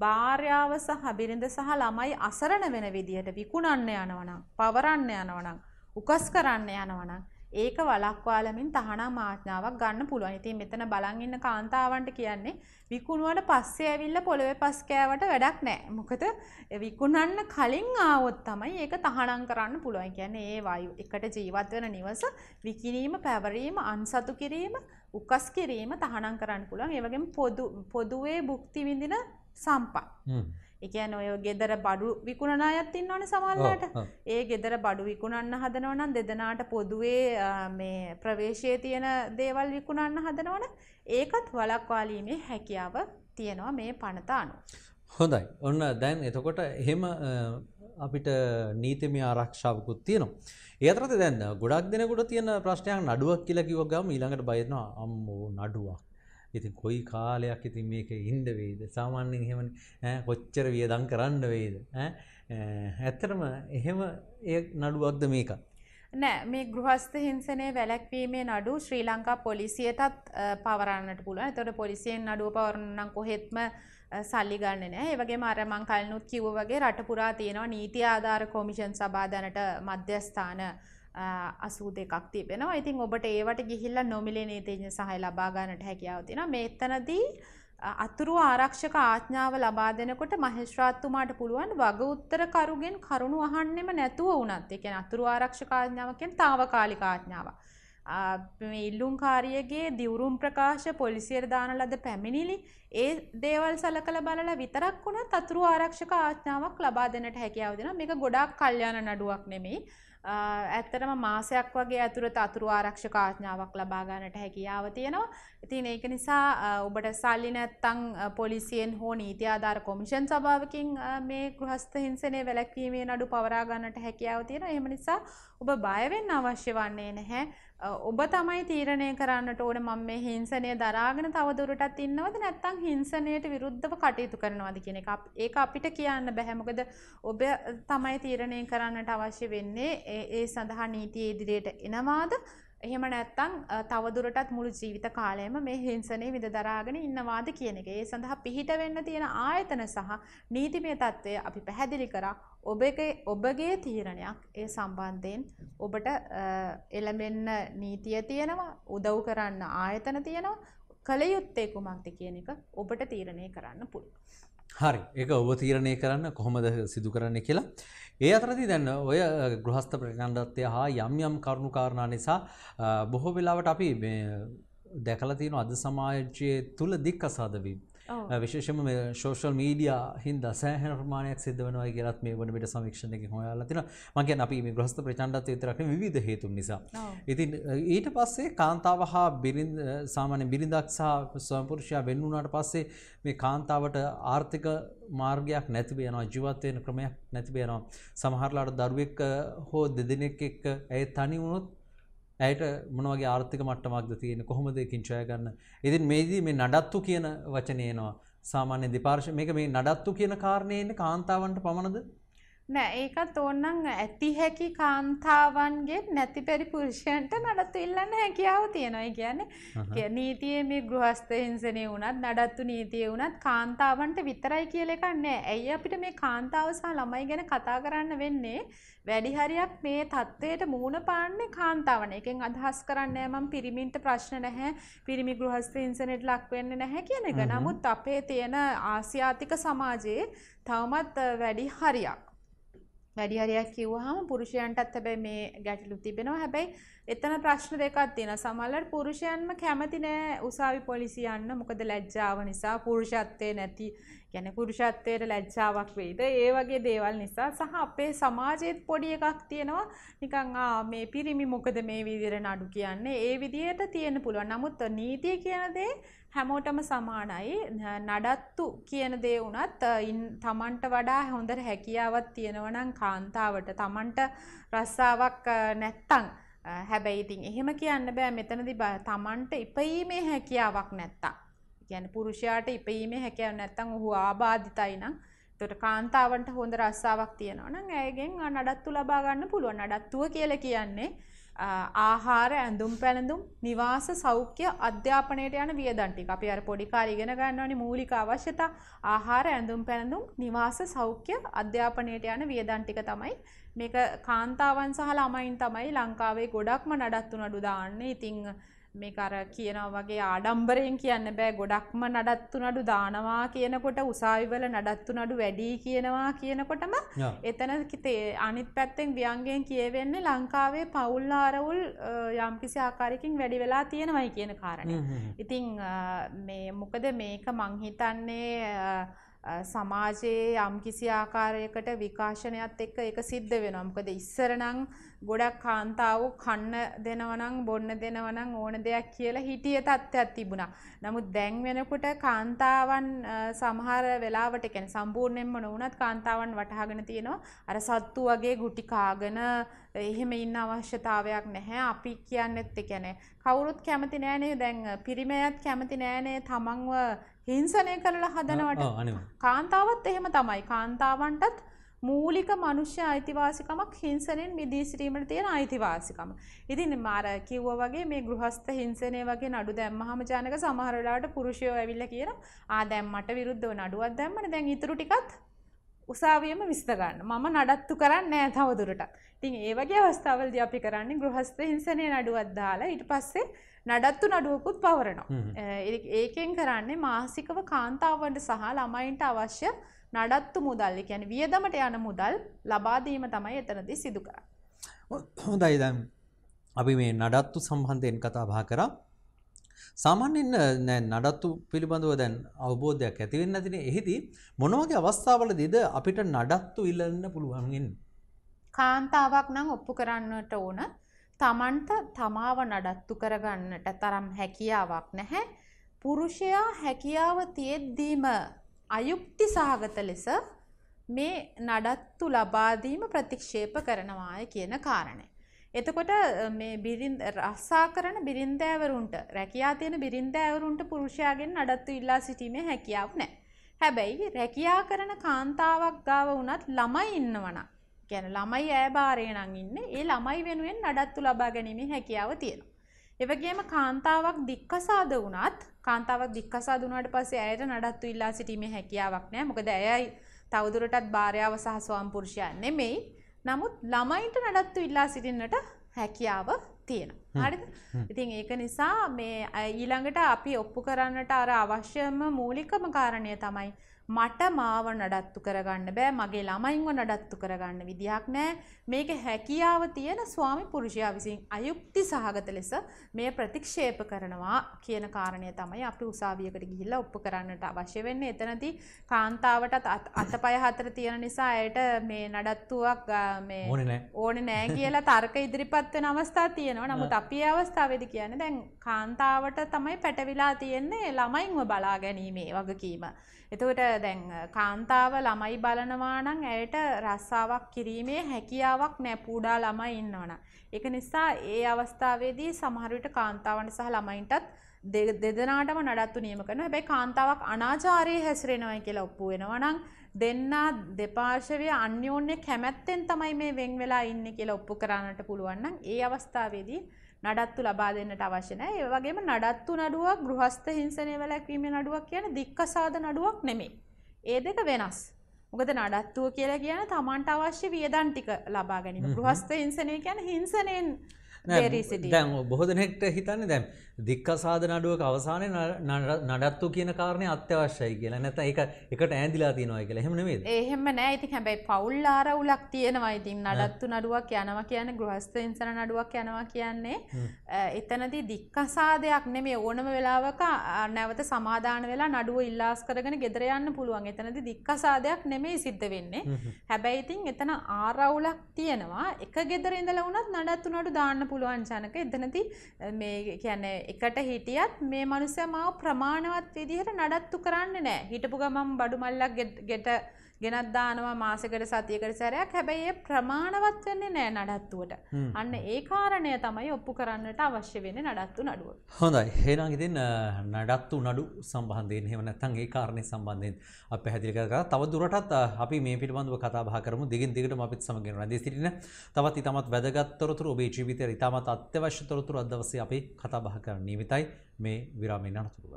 භාර්යාව සහ බිරිඳ සහ ළමයි අසරණ වෙන විදිහට විකුණන්න යනවනම් පවරන්න යනවනම් උකස් කරන්න යනවනම් ඒක වළක්වාලමින් තහනම් ආඥාවක් ගන්න පුළුවන්. ඉතින් මෙතන බලන් ඉන්න කාන්තාවන්ට කියන්නේ විකුණුවට පස්සේ ඇවිල්ලා පොළවේ පස් කෑවට වැඩක් නැහැ. මොකද විකුණන්න කලින් ආවොත් තමයි ඒක තහනම් කරන්න පුළුවන්. කියන්නේ ඒ වායු එකට ජීවත් වෙන නිවස විකිණීම, පැවරීම, අන්සතු කිරීම උකස් කිරීම තහනම් කරන්න පුළුවන් ඒවගේ පොදුවේ බුක්ති විඳින සම්පත්. එකන ඔය ගෙදර බඩු විකුණන අයත් ඉන්න ඕන සමල්ලාට ඒ ගෙදර බඩු විකුණන්න හදනවනම් දෙදනාට පොදුවේ මේ ප්‍රවේශය තියෙන දේවල් විකුණන්න හදනවන ඒකත් වලක්වාලීමේ හැකියාව තියෙනවා මේ පනතානු. හොඳයි ඔන්න දැන් එතකොට එහෙම අපිට නීතිමය ආරක්ෂාවකුත් තියෙනවා. ඒ අතරත දැන් ගොඩක් දෙනකොට තියෙන ප්‍රශ්නයක් නඩුවක් කියලා කිව්ව ගම ඊළඟට බයනවා අම්මෝ නඩුවක්. ඉතින් කොයි කාලයක් ඉතින් මේක ඉන්න වෙයිද? සාමාන්‍යයෙන් එහෙම කොච්චර වියදම් කරන්න වෙයිද? ඇත්තටම එහෙම ඒ නඩුවක්ද මේක? නෑ මේ ගෘහස්ත හිංසනය වැලැක්වීමේ නඩු ශ්‍රී ලංකා පොලිසියටත් පවරන්නට පුළුවන්. එතකොට පොලිසියෙන් නඩුව පවරන්න නම් කොහෙත්ම සල්ලි ගන්න නෑ ඒවගේ මරමං කල්නුත් කිව් වගේ රටපුරා තියෙනවා නීති ආධාර කොමිෂන් සබාධනට මධ්‍යස්ථාන අසූ දෙකක් තිබෙනවා ඉතින් ඔබට ඒවට ගිහිල්ල නොමිලේ නේතිජ සහහි ලබාගන්නට හැකියාව තින මෙත්තනදී අතුරු ආරක්ෂක ආඥාව ලබා දෙනකොට මහේශ්‍රාත්තුමාට පුළුවන් වග උත්තරකරුගෙන් කරුණු අහන්නෙම නැතුව වුණත් එකෙන් අතුරු ආරක්ෂක ආඥාවකෙන් తాවකාලික ආඥාවක්. ඉල්ලුම් කාරියගේ දිවුරුම් ප්‍රකාශ පොලිසියට දාන ලද පැමිණිලි ඒ දේවල් සලකල බලල විතරක් වුණ තතුරු ආරක්ෂක ආඥාවක් ලබා දෙනට හැකියාව දෙෙන මේක ගොඩක් කල්්‍යාන නඩුවක් නෙමෙයි ඇත්තටම මාසයක් වගේ ඇතුළත අතුරු ආරක්ෂක ආඥාවක් ලබා ගන්නට හැකියාව තියෙනවා. ඉතින් ඒක නිසා ඔබට සල්ලි නැත්තම් පොලිසියෙන් හෝ නීති ආධාර කොමිෂන් සභාවකින් මේ ගෘහස්ත හිංසනය වැළැක්වීමේ නඩු පවරා ගන්නට හැකියාව තියෙනවා. එහෙම නිසා ඔබ බය වෙන්න අවශ්‍ය වන්නේ නැහැ. ඔබ තමයි තීරණය කරන්නට ඕන මම මේ හිංසනය දරාගෙන තවදුරටත් ඉන්නවද නැත්නම් හිංසනයට විරුද්ධව කටයුතු කරනවද කියන එක ඒක අපිට කියන්න බෑ මොකද ඔබ තමයි තීරණය කරන්නට අවශ්‍ය වෙන්නේ ඒ සඳහා නීතිය ඉදිරියට එනවාද එහෙම නැත්තං තවදුරටත් මුළු ජීවිත කාලයම මේ හිංසනය විඳ දරාගෙන ඉන්නවාද කියන එක ඒ සඳහා පිහිට වෙන්න තියෙන ආයතන සහ නීතිමය තත්ත්වය අපි පැහැදිලි කරා ඔබගේ ඔබගේ තීරණයක් ඒ සම්බන්ධයෙන් ඔබට එළඹෙන්න නීතිය තියෙනවා උදව් කරන්න ආයතන තියෙනවා කළ යුත්තේ කුමක්ද කියන එක ඔබට තීරණය කරන්න පුළුවන්. හරි ඒක ඔබ තීරණය කරන්න කොහොමද සිදු කරන්න කියලා. ඒ අතරති දැන්න ඔය ගෘහස්ථ ප්‍රකණ්ඩත්වය හා යම් යම් කරුණු කාරණා නිසා බොහෝ වෙලාවට අපි දැකලතින අද සමාජයේ තුළ දික් අසාදවීම. විශේෂම ශෝෂල් මීඩිය හින්ද සෑහන ප්‍රමාණයක් සිද වනවා කියලත් මේ වන විට සමක්ෂණක හොයාලතින මගේ අපි මේ ග්‍රස්ත ප්‍රචන්ඩත් විතරක්න විධ හේතුන් නිසා. ඉතින් ඊට පස්සේ කාන්තාව හා සාමාන්‍ය බිරිඳක්සා ස්වම්පුරුෂයා වෙන්නුනාට පස්සේ මේ කාන්තාවට ආර්ථික මාර්ගයක් නැතිබයනවා ජීවත්වයෙන් ක්‍රමයක් නැතිබයනවා. සමහරලාට දරුවෙක් හෝ දෙදෙනෙක් එක් ඇය තනි වුණොත් ඇයට මොනවගේ ආර්ථික මට්ටමක්ද තියෙන කොහොමද කිංචය ගන්න. ඉතින් මේදී මේ නඩත්තු කියන වචනයනවා සාමාන්‍ය දෙපාර්ශ මේක මේ නඩත්තු කියන කාරණයන්නේ කාන්තාවන්ට පමණද නෑ ඒකත් ඕන්නම් ඇති හැකි කාන්තාවන්ගේ නැති පැරි පුරුෂයන්ට නඩත්තු ඉල්ලන්න හැකියාව තියෙනයි කියන්නේ නීතිය මේ ගෘහස්ත හිංසනය වුණත් නඩත්තු නීතිය වුණත් කාන්තාවන්ට විතරයි කියල එකක් නෑ ඇයි අපිට මේ කාන්තාව සහ ළමයි ගැන කතා කරන්න වෙන්නේ වැඩිහරියක් මේ තත්ත්වයට මූුණ පාන්නේ කාන්තාවන එකෙන් අදහස් කරන්න මම පිරිමින්ට ප්‍රශ්න නැහැ පිරිමි ගෘහස්ත ඉන්සනෙට් ලක්වෙන්න නැහැ කියන එක නමුත් අපේ තියෙන ආසියාතික සමාජයේ තවමත් වැඩි හරියක් වැඩි හරියක් කිව්වහම පුරුෂයන්ටත් හැබැයි මේ ගැටලු තිබෙනවා. හැබැයි එතන ප්‍රශ්න දෙකක් තියෙනවා. සමහරවල් පුරුෂයන්ම කැමති නෑ උසාවි පොලිසිය යන්න. මොකද ලැජ්ජාව නිසා පුරුෂත්වයේ නැති, يعني පුරුෂත්වයට ලැජ්ජාවක් වෙයිද? ඒ වගේ දේවල් නිසා සහ අපේ සමාජයේත් පොඩි එකක් තියෙනවා. නිකන් ආ මේ පිරිමි මොකද මේ විදිහට නඩු කියන්නේ? ඒ විදිහට තියෙන්න පුළුවන්. නමුත් නීතිය කියන දේ හැමෝටම සමානයි නඩත්තු කියන දේ වුණත් තමන්ට වඩා හොඳට හැකියාවත් තියෙනවනම් කාන්තාවට තමන්ට රස්සාවක් නැත්තං හැබැයි ඉතින් එහෙම කියන්න බෑ මෙතනදි තමන්ට ඉපීමේ හැකියාවක් නැත්තා ගැන පුරුෂයාට ඉපීමේ හැකැව නැත්තං ඔහු ආබාධිතයි නම් තොට කාන්තාවන්ට හොඳ රස්සාාවක් තියෙනවන ඇයගෙන් අනඩත්තු ලබාගන්න පුළුවන් අඩත්තුව කියල කියන්නේ ආහාර ඇඳුම් පැළඳුම් නිවාස සෞඛ්‍ය අධ්‍යාපනයට යන වියදම් ටික. අපි අර පොඩි කාලේ ඉගෙන ගන්නවනේ මූලික අවශ්‍යතා ආහාර ඇඳුම් පැළඳුම් නිවාස සෞඛ්‍ය අධ්‍යාපනයට යන වියදම් ටික තමයි මේක කාන්තාවන් සහ ළමයින් තමයි ලංකාවේ ගොඩක්ම නඩත්තු නඩු දාන්නේ. ඉතින් මේ අර කියනව වගේ ආඩම්බරයෙන් කියන්න බෑ ගොඩක්ම නඩත්තු නඩු දානවා කියනකොට උසාවිවල නඩත්තු නඩු වැඩි කියනවා කියනකොටම එතන අනිත් පැත්තෙන් ව්‍යංගයෙන් කියවෙන්නේ ලංකාවේ පවුල් ආරවුල් යම්කිසි ආකාරයකින් වැඩි වෙලා තියෙනවයි කියන කාරණය. ඉතින් මේ මොකද මේක මංහිතන්නේ සමාජයේ යම් කිසි ආකාරයකට විකාශනයත් එක්ක ඒක සිද්ධ වෙනවා. මොකද ඉස්සර නම් ගොඩක් කාන්තාවෝ කන්න දෙනවා නම් බොන්න දෙනවා නම් ඕන දෙයක් කියලා හිටිය තත්ත්වයක් තිබුණා. නමුත් දැන් වෙනකොට කාන්තාවන් සමහර වෙලාවට කියන්නේ සම්පූර්ණයෙන්ම නොවුනත් කාන්තාවන් වටහාගෙන තියෙනවා අර සත්තු වගේ ගුටි කාගෙන එහෙම ඉන්න අවශ්‍යතාවයක් නැහැ. අපි කියන්නේත් ඒ කියන්නේ කවුරුත් කැමති නෑනේ දැන් පිරිමයත් කැමති නෑනේ තමන්ව හිංසනය කරලා හදනවට කාන්තාවත් එහෙම තමයි කාන්තාවන්ටත් මූලික මනුෂ්‍ය අයිතිවාසිකමක් හිංසනෙන් මිදී සිරීමට තියෙන අයිතිවාසිකම. ඉතින් මාර කිව්ව වගේ මේ ගෘහස්ත හිංසනය වගේ නඩු දැම්මහම ජනක සමහරලාට පුරුෂයෝ ඇවිල්ල කියන ආ දැම්මට විරුද්ධව නඩුවත් දැම්මට දැන් ඉතුරු ටිකත් උසාවියම විස්තගන්න මම නඩත්තු කරන්න නෑ තවදුරට. ඉතින් ඒ වගේ අවස්ථාවලදී අපි කරන්නේ ගෘහස්ත හිංසනය නඩුවත් දාලා ඊට පස්සේ නඩත්තු නඩුවකුත් පවරනවා. ඒකෙන් කරන්නේ මාසිකව කාන්තාවන්ට සහ ළමයින්ට අවශ්‍ය නඩත්තු මුදල් එකැන වියදමට යන මුදල් ලබාදීම තමයි එතනදි සිදු කර. හොඳයි දැම් අපි මේ නඩත්තු සම්බන්ධයෙන් කතා භා කරා සාමාන්‍යෙන් නෑ නඩත්තු පිළිබඳව දැන් අවබෝධයක් ඇතිවෙන්න තින එහිදී මොනවගේ අවස්ථාවල දීද අපිට නඩත්තු ඉල්ලන්න පුළුවන්ගෙන්. කාන්තාවක් නම් ඔප්පු කරන්නට ඕන තමන්ට තමාව නඩත්තු කරගන්නට තරම් හැකියාවක් නැහැ. පුරුෂයා හැකියාව තියෙද්දීම අයුක්ති සහගත ලෙස මේ නඩත්තු ලබාදීම ප්‍රතික්ෂේප කරනවාය කියන කාරණය. එතකොට රස්සා කරන බිරින්දෑවරුන්ට රැකයා තියෙන බිරින්දෑවරුන්ට පුරුෂයාගෙන් නඩත්තු ඉල්ලා සිටීමේ හැකියාව නෑ. හැබැයි රැකයා කරන කාන්තාවක් ගාව වනත් ළමයි ඉන්නවනම්. ගැන ළමයි ඇබාරය නං ඉන්න ඒ ළමයි වෙනුවෙන් නඩත්තු ලබා ගැනීම හැකියාව තියෙනවා. එවගේම කාන්තාවක් දික්කසාද වුණත් කාන්තාවක් දික්කසාද වුණාට පස්සේ ඇයට නඩත්තු ඉල්ලා සිටීමේ හැකියාවක් නැහැ. මොකද ඇයයි තවදුරටත් භාර්යාව සහ ස්වාම පුරුෂයා නෙමෙයි. නමුත් ළමයින්ට නඩත්තු ඉල්ලා සිටින්නට හැකියාව තියෙනවා. හරිද? ඉතින් ඒක නිසා මේ ඊළඟට අපි ඔප්පු කරන්නට අර අවශ්‍යම මූලිකම කාරණය තමයි මට මාව නඩත්තු කරගන්න බෑ මගේ ළමයින්ව නඩත්තු කරගන්න විදිහක් නෑ මේක හැකියාව තියෙන ස්වාමි පුරුෂයා විසින් අයුක්ති සහගත ලෙස මේ ප්‍රතික්ෂේප කරනවා කියන කාරණය තමයි අපි උසාවියකට ගිහිල්ලා ඔප්පු කරන්නට අවශ්‍ය වෙන්නේ එතනදී කාන්තාවටත් අතපය හතර තියෙන නිසා ඇයට මේ නඩත්තුවක් ඕනේ නෑ කියලා තර්ක ඉදිරිපත් වෙන අවස්ථා තියෙනවා නමුත් අපි අවස්ථාවේදී කියන්නේ දැන් කාන්තාවට තමයි පැටවිලා තියෙන්නේ ළමයින්ව බලා ගැනීමේ වගකීම. එතකොට දැන් කාන්තාව ළමයි බලනවා නම් ඇයට රස්සාවක් කිරීමේ හැකියාවක් නැහැ පූඩා ළමයි ඉන්නවනම්. ඒක නිසා ඒ අවස්ථාවේදී සමහර විට කාන්තාවන්ට සහ ළමයින්ටත් දෙදෙනාටම නඩත්තු නියම කරනවා. හැබැයි කාන්තාවක් අනාචාරයේ හැසිරෙනවා කියලා ඔප්පු වෙනවා නම් දෙන්නා දෙපාර්ශවය අන්‍යෝන්‍ය කැමැත්තෙන් තමයි මේ වෙන් වෙලා ඉන්නේ කියලා ඔප්පු කරන්නට පුළුවන් නම් ඒ අවස්ථාවේදී නඩත්තු ලබා දෙන්නට අවශ්‍ය නැහැ. ඒ වගේම නඩත්තු නඩුවක් ගෘහස්ත හිංසනය වැළැක්වීමේ නඩුවක් කියන්නේ දික්කසාද නඩුවක් නෙමෙයි. ඒ දෙක වෙනස්. මොකද නඩත්තුව කියලා කියන්නේ Tamanට අවශ්‍ය වියදම් ටික ලබා ගැනීම. ගෘහස්ත හිංසනය කියන්නේ හිංසනයෙන් දැන් බොහෝ දෙනෙක්ට හිතන්නේ දැන් දික්කසාධ නඩුවක අවසානය නඩත්තු කියන කාරණය අත්‍යවශ්‍යයි කියලා නැත එක එකට ඇදිලා තියනවා කියලා හෙමනේ එහෙම නෑ ඉති හැබැයි පවුල්ලාර උලක් තියෙනවා ඉතින් නඩත්තු නඩුවක් යනවා කියන ගෘහස්ත ඉන්සන නඩුවක් යනවා කියන්නේ එතනදී දික්කසාදයක් නෙමේ ඕනම වෙලාවක නැවත සමාධාන වෙලා නඩුව ඉල්ලාස් කරගෙන ගෙදරයන්න පුළුවන් එතනද දික්කසාදයක් නෙමේ සිද්ධ වෙන්නේ හැබැයි ඉතින් එතන ආරවුලක් තියෙනවා එක ගෙදර ඉඳලා වුණත් නඩත්තු නඩු දාන්න පුළුවන් ජනක එතනදී මේ කියන්නේ එකට හිටියත් මේ මනුස්සයා මාව ප්‍රමාණවත් විදිහට නඩත්තු කරන්නේ නැහැ. හිටපු ගමන් බඩු මල්ලක් ගෙට ගෙනත් දානවා මාසකට සතියකට සැරයක් හැබැයි ඒ ප්‍රමාණවත් වෙන්නේ නෑ නඩත්තුවට. අන්න ඒ කාරණය තමයි ඔප්පු කරන්නට අවශ්‍ය වෙන නඩත්තු නඩුව. හොඳයි. එහෙනම් ඉතින් නඩත්තු නඩු සම්බන්ධයෙන් එහෙම නැත්නම් ඒ කාරණේ සම්බන්ධයෙන් අපි පැහැදිලි කරගත්තා. තව දුරටත් අපි මේ පිළිබඳව කතා බහ කරමු. දිගින් දිගටම අපිත් සමග රැඳී සිටින තවත් ඉතාමත් වැදගත්තොරතුරු ඔබේ ජීවිතය ඉතාමත් අත්‍යවශ්‍ය තොරතුරු අදවසේ අපි කතා බහ කරන්න නියමිතයි මේ විරාමයෙන් අනතුරුව.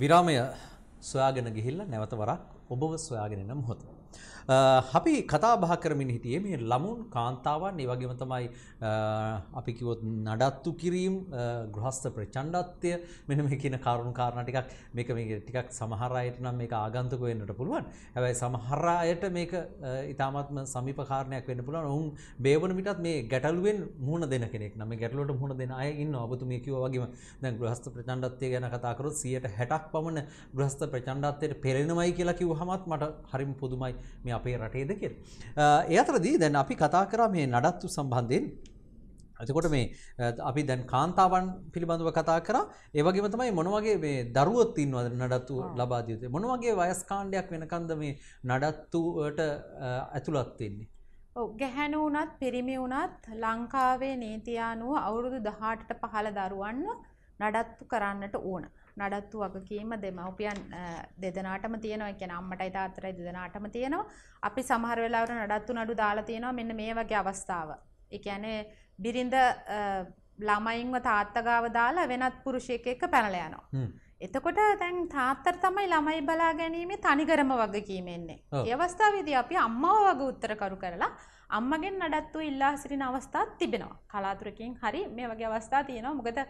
විරාමය සොයාගෙන ගිහිල්ලා නැවත වරක් ඔබව සොයාගෙන ඉන්න මොහොත. අපි කතාබහ කරමින් හිටියේ මේ ළමුන් කාන්තාවන් ඒ වගේම තමයි අපි කිව්වොත් නඩත්තු කිරීම ගෘහස්ත ප්‍රචණ්ඩත්වය මෙන්න මේ කියන කරුණු කාරණා ටිකක් මේක මේ ටිකක් සමහර අයට නම් මේක ආගන්තුක වෙන්නට පුළුවන්. හැබැයි සමහර අයට මේක ඊටාත්ම සමීප කාරණයක් වෙන්න පුළුවන්. ඔවුන් බේවන මිටත් මේ ගැටලුවෙන් මුහුණ දෙන කෙනෙක් නම් මේ ගැටලුවට මුහුණ දෙන අය ඉන්නවා. ඔබතුමිය කිව්වා වගේම දැන් ගෘහස්ත ප්‍රචණ්ඩත්වය ගැන කතා කරොත් 160ක් පමණ ගෘහස්ත ප්‍රචණ්ඩත්වයට පෙරෙනමයි කියලා කිව්වහමත් මට හරිම පුදුමයි. මේ අපේ රටේද කියලා. ඒ අතරදී දැන් අපි කතා කරා මේ නඩත්තු සම්බන්ධයෙන් එතකොට මේ අපි දැන් කාන්තාවන් පිළිබඳව කතා කරා ඒ වගේම තමයි මොන වගේ මේ දරුවොත් ඉන්නවද නඩත්තු ලබා දිය යුත්තේ මොන වගේ වයස් කාණ්ඩයක් වෙනකන්ද මේ නඩත්තුවට ඇතුළත් වෙන්නේ ඔව් ගැහැණු වුණත් පිරිමි වුණත් ලංකාවේ නීතිය අනුව අවුරුදු 18ට පහළ දරුවන්ව නඩත්තු කරන්නට ඕන. නඩත්තු වගකීම දෙමව්පියන් දෙදෙනාටම තියෙනවා. ඒ කියන්නේ අම්මටයි තාත්තටයි දෙදෙනාටම තියෙනවා. අපි සමහර වෙලාවට නඩත්තු නඩු දාලා තියෙනවා මෙන්න මේ වගේ අවස්ථාව. ඒ කියන්නේ බිරිඳ ළමයින්ව තාත්තා ගාව දාලා වෙනත් පුරුෂයෙක් එක්ක පැනලා යනවා. එතකොට දැන් තාත්තට තමයි ළමයි බලා ගැනීමේ තනිකරම වගකීම එන්නේ. ඒ අවස්ථාවේදී අපි අම්මව වගේ උත්තරකරු කරලා අම්මගෙන් නඩත්තු ඉල්ලා සිටින අවස්ථාත් තිබෙනවා. කලාතුරකින් හරි මේ වගේ අවස්ථා තියෙනවා. මොකද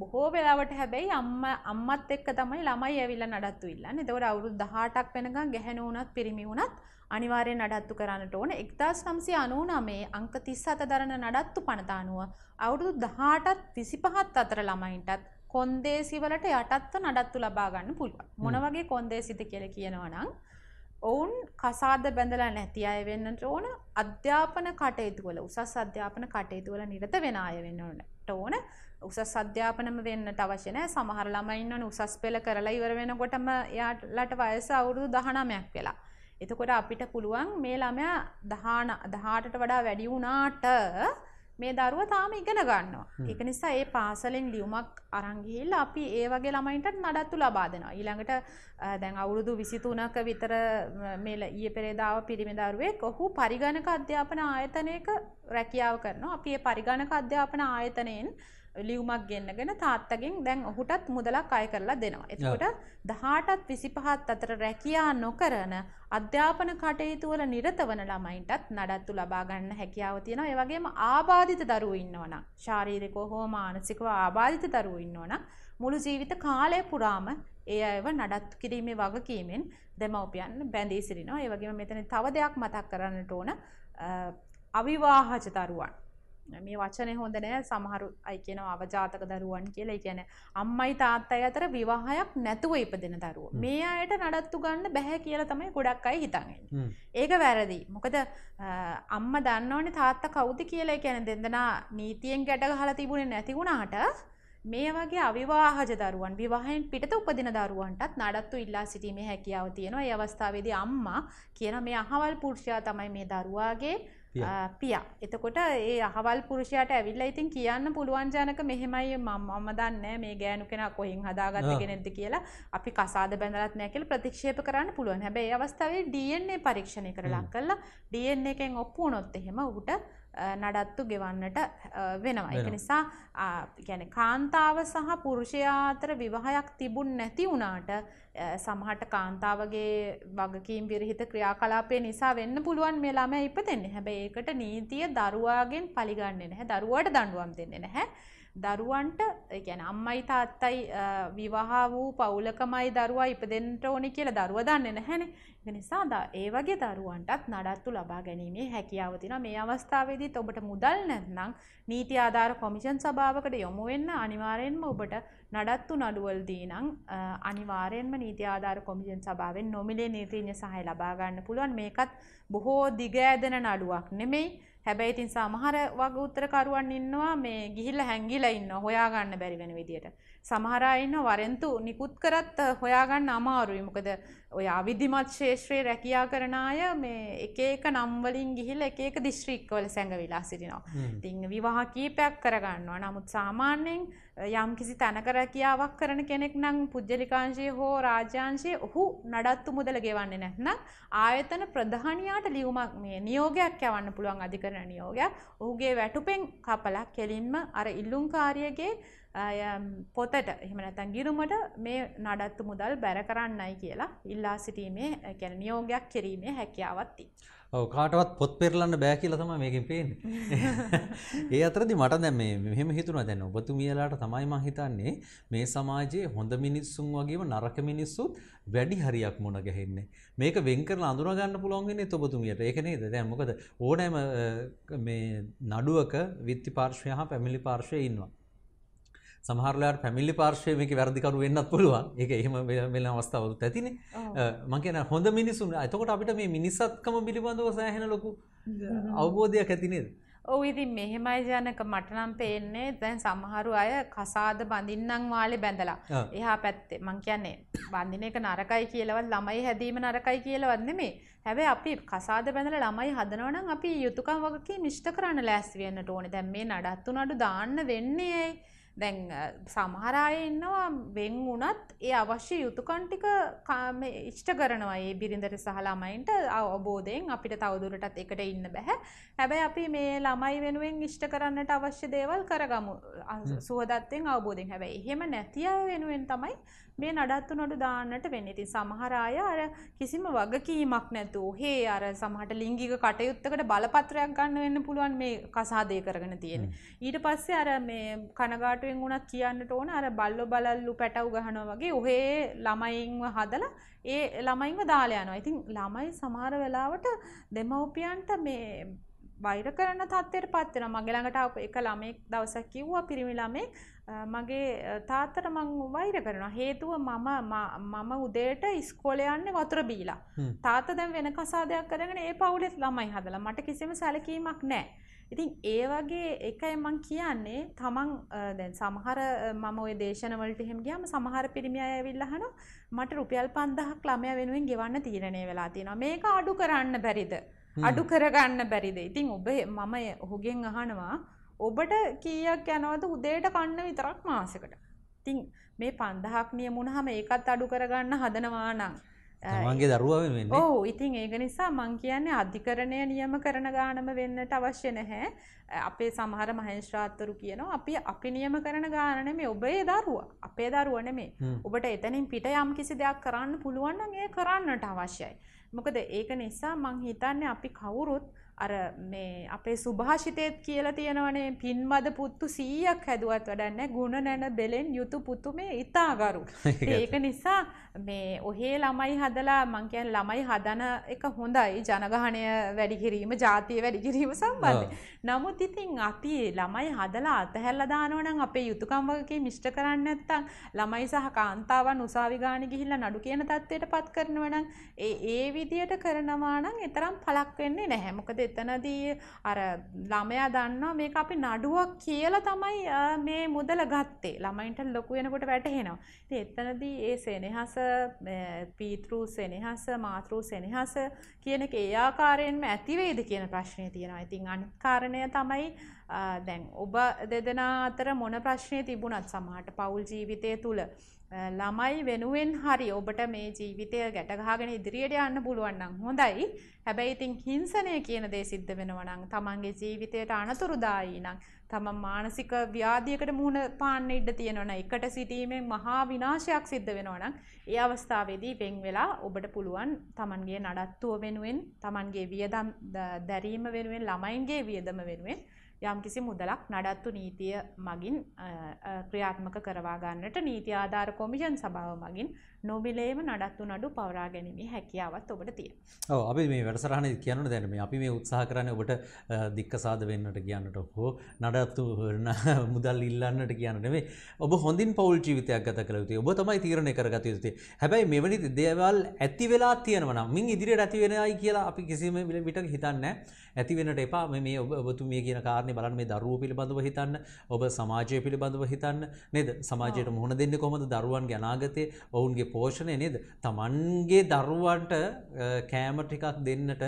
බොහෝ වෙලාවට හැබැයි අම්ම අම්මත් එක්ක තමයි ළමයි ඇවිල්ලා නඩත්තු ඉල්ලන්නේ. එතකොට අවුරුදු 18ක් වෙනකන් ගැහැණු වුණත් පිරිමි වුණත් අනිවාර්යෙන් නඩත්තු කරන්නට ඕන. 1999 අංක 37 දරන නඩත්තු පනත අනුව අවුරුදු 18ත් 25ත් අතර ළමයින්ටත් කොන්දේසි වලට යටත්ව නඩත්තු ලබා ගන්න පුළුවන්. මොන වගේ කොන්දේසිද කියලා කියනවා නම් ඔවුන් කසාද බැඳලා නැති අය වෙන්නට ඕන අධ්‍යාපන කටයුතුවල උසස් අධ්‍යාපන කටයුතුවල නිරත වෙන අය වෙන්නට ඕන උසස් අධ්‍යාපනම වෙන්න අවශ්‍ය නැහැ සමහර ළමයින් ඕන උසස් පෙළ කරලා ඉවර වෙනකොටම යාලට වයස අවුරුදු 19ක් වෙලා. එතකොට අපිට පුළුවන් මේ ළමයා 18ට වඩා වැඩි වුණාට මේ දරුව තාම ඉගෙන ගන්නවා ඒක නිසා ඒ පාසලෙන් ලියුමක් අරංගිහිල් අපි ඒ වගේ ළමයින්ටත් නඩත්තු ලබා දෙනවා ඊළඟට දැන් අවුරුදු විසිතුනක විතර මේල ඊය පෙරේදාව පිරිමිදරුවෙක් ඔහු පරිගණක අධ්‍යාපන ආයතනයක රැකියාව කරනවා අපි ඒ පරිගණක අධ්‍යාපන ආයතනයෙන් ලියුමක් ගෙන්න්නගෙන තාත්තගෙන් දැන් ඔහුටත් මුදලක් අය කරලා දෙනවා. එතකොට දහටත් විසිපහත් අතර රැකයා නොකරන අධ්‍යාපන කටයුතුවල නිරතවන ළමයින්ටත් නඩත්තු ලබාගන්න හැකියාව තියෙනවා ඒවගේම ආබාධිත දරුව ඉන්නවන ශාරීරිකෝ හෝ මානසිකව ආබාධිත දරුව ඉන්නවන මුළු ජීවිත කාලය පුරාම ඒ අයව නඩත්තු කිරීමේ වගකීමෙන් දෙමවපියන් බැඳී සිරිනවා ඒවගේම මෙතන තව දෙයක් මතක් කරන්නට ඕන අවිවාහච දරුවන් මේ වචනය හොඳ නෑ සමහරු අයි කියනවා අවජාතක දරුවන් කියලා කියන අම්මයි තාත්තයි අතර විවාහයක් නැතුව ඉපදෙන දරුව මේ අයට නඩත්තු ගන්න බැහැ කියලා තමයි ගොඩක් අයි හිතන්නේ ඒක වැරදි මොකද අම්ම දන්නවනේ තාත්ත කවුද කියලා කියන දෙදනා නීතියෙන් ගැට ගහලා තිබුණේ නැති වුණාට මේ වගේ අවිවාහජ දරුවන් විවාහයෙන් පිට උපදින දරුවන්ටත් නඩත්තු ඉල්ලා සිටීමේ හැකියාව තියෙනවා ඒ අවස්ථාවේදී අම්මා කියන මේ අහවල් පුරුෂයා තමයි මේ දරුවාගේ පිය එතකොට ඒ අහවල් පුරුෂයට ඇවිල්ලා ඉතින් කියන්න පුළුවන් ජනක මෙහෙමයි මම දන්න මේ ගෑනු කෙන කොහින් හදාගත්ත කෙනෙද කියලා අපි කසාද බැඳලත් නැකල් ප්‍රතික්ෂේප කරන්න පුළුවන් හැබැයි අවස්ථාවේ DNA පරීක්ෂණය කරලා කල්ලා DNA එකෙන් ඔප්පු වුණොත් එහෙම ඔහුට නඩත්තු ගෙවන්නට වෙනවා. ඒක නිසා يعني කාන්තාව සහ පුරුෂයා අතර විවාහයක් තිබුණ නැති වුණාට සමහට කාන්තාවගේ වගකීම් විරහිත ක්‍රියාකලාපය නිසා වෙන්න පුළුවන් මේලාම ඉපතෙන්නේ හැබැ ඒකට නීතිය දරුවාගෙන් පලිගන්න නැහැ දරුවට දඩුවම් දෙන්නේ නැහැ දරුවන්ට ගැන අම්මයි තාත්තයි විවාහා වූ පවුලකමයි දරුවා ඉපදෙන්ට ඕනි කියලා දරුව දන්න නැහැන නිසා දා ඒ වගේ දරුවන්ටත් නඩත්තු ලබා ගැනීමේ හැකියාවතින මේ අවස්ථාවේදීත් ඔබට මුදල් නැත්නම් නීති ආධාර කොමිෂන් සභාවකට යොමු වෙන්න අනිවාරයෙන්ම ඔබට නඩත්තු නඩුවල්දී නං අනිවාරයෙන්ම නීති ආධාර කොමිෂන් සභාවෙන් නොමිලේ නීතිීඥ සහය ලබාගන්න පුළුවන් මේකත් බොහෝ දිගෑදෙන නඩුවක් නෙමෙයි හැබැයි ඉතින් සමහර වග උත්තරකරුවන් ඉන්නවා මේ ගිහිල්ලා හැංගිලා ඉන්නවා හොයාගන්න බැරි වෙන විදියට. සමහර අය ඉන්න වරෙන්තු නිකුත් කරත් හොයාගන්න අමාරුයි. මොකද ඔය අවිධිමත් ශේෂ්ත්‍රයේ රැකියා කරන අය මේ එක එක නම් වලින් ගිහිල්ලා එක එක දිස්ත්‍රික්කවල සැඟවිලා සිටිනවා. ඉතින් විවාහ කීපයක් කරගන්නවා. නමුත් සාමාන්‍යයෙන් යම්කිසි තැනක රැකියාවක් කරන කෙනෙක් නම් පුජ්‍යලිකාංශයේ හෝ රාජ්‍යාංශයේ ඔහු නඩත්තු මුදල ගෙවන්නේ නැත්නම් ආයතන ප්‍රධානියාට ලියුමක් මේ නියෝගයක් යවන්න පුළුවන් අධිකරණ නියෝගයක්. ඔහුගේ වැටුපෙන් කපලා කෙලින්ම අර ඉල්ලුම්කාරියගේ පොතට එහෙම නැතන් ගිරුමට මේ නඩත්තු මුදල් බැර කරන්නයි කියලා ඉල්ලා සිටීමේ කැන නියෝගයක් කිරීමේ හැකියාවත්ති. ඔව කාටවත් පොත් පෙරලන්න බෑ කියල තම මේකින් පේෙන් ඒ අතරදි මට දැම මෙහම හිතුන දැන ඔබතුමියලාට තමයි මහිතන්නේ මේ සමාජයේ හොඳ මිනිස්සුන් වගේම නරක මිනිස්සුත් වැඩි හරියක් මොන ගැහෙන්නේ මේක වෙන්කරන අඳුරගන්න පුළුවන්ගෙන්නේ ඔබතුමියට ඒකනේද දැම්මකද ඕනෑම මේ නඩුවක විත්ති පාර්ශවය හා පැමිලි පාර්ශවය ඉන්නවා සහරලට පැමිල්ි පාර්ශයමක වැරදිකරු වෙන්නත් පුළුවන් එක එහම වෙන අවස්ථාවරුත් ඇතින මංකන හොඳ මිනිසුන් ඇතකොට අපිට මේ මිනිසත්කම පිළිබඳව සෑහෙන ලොකු අවබෝධයක් ඇතිනේද. ඔව ඉතින් මෙහෙමයි ජනක මටනම් පේන්නේ දැන් සමහරු අය කසාද බඳින්නම් වාලේ බැඳලා. එහා පැත්තේ මං කියන්නේ බඳින එක නරකයි කියලාවත් ළමයි හැදීම නරකයි කියලාවත් නෙමෙයි. හැබැයි අපි කසාද බැඳලා ළමයි හදනවා නම් අපි යුතුයකම් වගකීම් ඉෂ්ට කරන්න ලෑස්ති වෙන්නට ඕනේ. දැන් මේ නඩත්තු නඩු දාන්න වෙන්නේ ඇයි? දැන් සමහරය එන්නවා වෙන් වුණත් ඒ අවශ්‍ය යුතුකන්ටික කාම ඉෂ්ට කරනවා ඒ බිරිඳට සහලාමයින්ට අවබෝධයෙන් අපිට තවදුරටත් එකට ඉන්න බැහැ හැබැයි අපි මේ ළමයි වෙනුවෙන් ඉෂ්ට කරන්නට අවශ්‍ය දේවල් කරගමු සුවදත්වෙන් අවබෝධෙන් හැබැයි එහෙම නැති අය වෙනුවෙන් තමයි මේ නඩත්තු නඩු දාන්නට වෙන්නේ. ඉතින් සමහර අය අර කිසිම වගකීමක් නැතුව හේ අර සමහරට ලිංගික කටයුත්තකට බලපත්‍රයක් ගන්න වෙන්න පුළුවන් මේ කසාදේ කරගෙන තියෙන්නේ. ඊට පස්සේ අර මේ කනගාටුවෙන් වුණත් කියන්නට ඕන අර බල්ලෝ බලල්ලු පැටව් ගහනවා වගේ ඔහේ ළමයින්ව හදලා ඒ ළමයින්ව දාලා යනවා. ඉතින් ළමයි සමහර වෙලාවට දෙමව්පියන්ට මේ වෛර කරන තත්ත්වයට පත්වෙන මගේ ළඟට ආපු එක ළමෙක් දවසක් කිව්වා පිරිමි ළමෙක් මගේ තාත්තට මං වෛර කරනවා හේතුව මම මම උදේට ඉස්කෝලේ යන්නේ වතුර බීලා තාත්තා දැන් වෙන කසාදයක් කරගෙන ඒ පවුලෙත් ළමයි හදලා මට කිසිම සැලකීමක් නැහැ ඉතින් ඒ වගේ එකයි මං කියන්නේ තමන් දැන් සමහර මම ඔය දේශනවලට එහෙම ගියාම සමහර පිරිමි අය ඇවිල්ලා අහනවා මට රුපියල් 5000ක් ළමයා වෙනුවෙන් ගෙවන්න තීරණය වෙලා තියෙනවා මේක අඩු කරන්න බැරිද අඩු කරගන්න බැරිද. ඉතින් ඔබ මම ඔහුගෙන් අහනවා ඔබට කීයක් යනවද උදේට කන්න විතරක් මාසකට. ඉතින් මේ පන්දහක් නියමුණහම ඒකත් අඩු කරගන්න හදනවා නම්. තමන්ගේ දරුවාව වෙන්න. ඔව් ඉතින් ඒක නිසා මං කියන්නේ අධිකරණය නියම කරන ගානම වෙන්නට අවශ්‍ය නැහැ. අපේ සමහර මහේස්ත්‍රාත්වරු කියනවා අපි අපි නියම කරන ගාන නෙමෙයි ඔබේ දරුවා. අපේ දරුවා නෙමෙයි. ඔබට එතනින් පිට යම් කිසි දෙයක් කරන්න පුළුවන් නම් ඒ කරන්නට අවශ්‍යයි. මොකද ඒක නිසා මං හිතන්නේ අපි කවුරුත් අර මේ අපේ සුභාෂිතයත් කියලා තියෙනවනේ පින්මද පුත්තු සීයක් හැදුවත් වඩන්න ගුණ නැන දෙලෙන් යුතු පුතු මේ ඉතාගරු ඒක නිසා මේ ඔහේ ළමයි හදලා මංකයන් ළමයි හදන එක හොඳයි ජනගහනය වැඩිකිරීම ජාතිය වැඩිකිරීම සම්බන්ධ. නමුත් ඉතින් අපි ළමයි හදලා අතහැල්ල දානවනම් අපේ යුතුකම් වගේ මිෂ්ට කරන්න ඇත්තං ළමයි සහ කාන්තාවන් උසාවිගානි ගිහිල්ල නඩු කියන තත්ත්වයට පත් කරනවනම් ඒ ඒ විදියට කරනවානම් එතරම් පලක් වෙන්නේ නැහැමකද එතනදී අර ළමයා දන්නවා මේක අපි නඩුවක් කියල තමයි මේ මුදල ගත්තේ ළමයින්ට ලොකු වෙනකොට වැටහෙනවා. එතනදී ඒ සෙනහස පීතෘ සෙනෙහස මාතෘ සෙනෙහස කියන එක ඒ ආකාරයෙන්ම ඇතිවේද කියන ප්‍රශ්නය තියෙනවා. ඉතින් අනිත් කාරණය තමයි දැන් ඔබ දෙදෙනා අතර මොන ප්‍රශ්නය තිබුණත් සමහරට පෞල් ජීවිතය තුළ ළමයි වෙනුවෙන් හරි ඔබට මේ ජීවිතය ගැටගහගෙන ඉදිරියට යන්න පුළුවන් නම් හොඳයි. හැබැයි ඉතින් හිංසනය කියන දේ සිද්ධ වෙනවා නම් තමන්ගේ ජීවිතයට අනතුරුදායී නම් තම මානසික ව්‍යාධියකට මුහුණ පාන්න ඉඩ තියෙනවන එකට සිටීමෙන් මහා විනාශයක් සිද්ධ වෙනවනම් ඒ අවස්ථාවේදී වෙන් වෙලා ඔබට පුළුවන් තමන්ගේ නඩත්තුව වෙනුවෙන් තමන්ගේ වියදම් දැරීම වෙනුවෙන් ළමයින්ගේ වියදම වෙනුවෙන් යම්කිසි මුදලක් නඩත්තු නීතිය මගින් ක්‍රියාත්මක කරවාගන්නට නීති ආධාර කොමිෂන් සභාව මගින් නොබිලේම නඩත්තු නඩු පවරා ගැනීම හැකියාවත් ඔබට තිය අපි මේ වැඩසරහණ කියන්න දැනම අපි මේ උත්සාහ කරන ඔබට දික්කසාද වෙන්නට කියන්නට හෝ නඩත්තු මුදල් ඉල්ලන්නට කියන්නනේ ඔබ හොඳින් පවල් ජීවිතයක් ගත කළයුතු ඔබ තමයි තීරණය කරගත යුත්තේ හැබැයි මෙවැනි දේවල් ඇති වෙලා තියෙනවනම් මින් ඉදිරියට ඇතිවෙනයි කියලා අපි කිසිම විට හිතන්න ඇතිවෙනට එපා මේ ඔබ ඔබතු මේ කියන කාරණය බලන් මේ දරුව පිළිබඳව හිතන්න ඔබ සමාජය පිළිබඳව හිතන්න නේද සමාජයට මුහුණ දෙන්න කොමද දරුවන් ගැනාගතය ඔවුන්ගේ පෝෂණය නේද තමන්ගේ දරුවන්ට කෑම ටිකක් දෙන්නට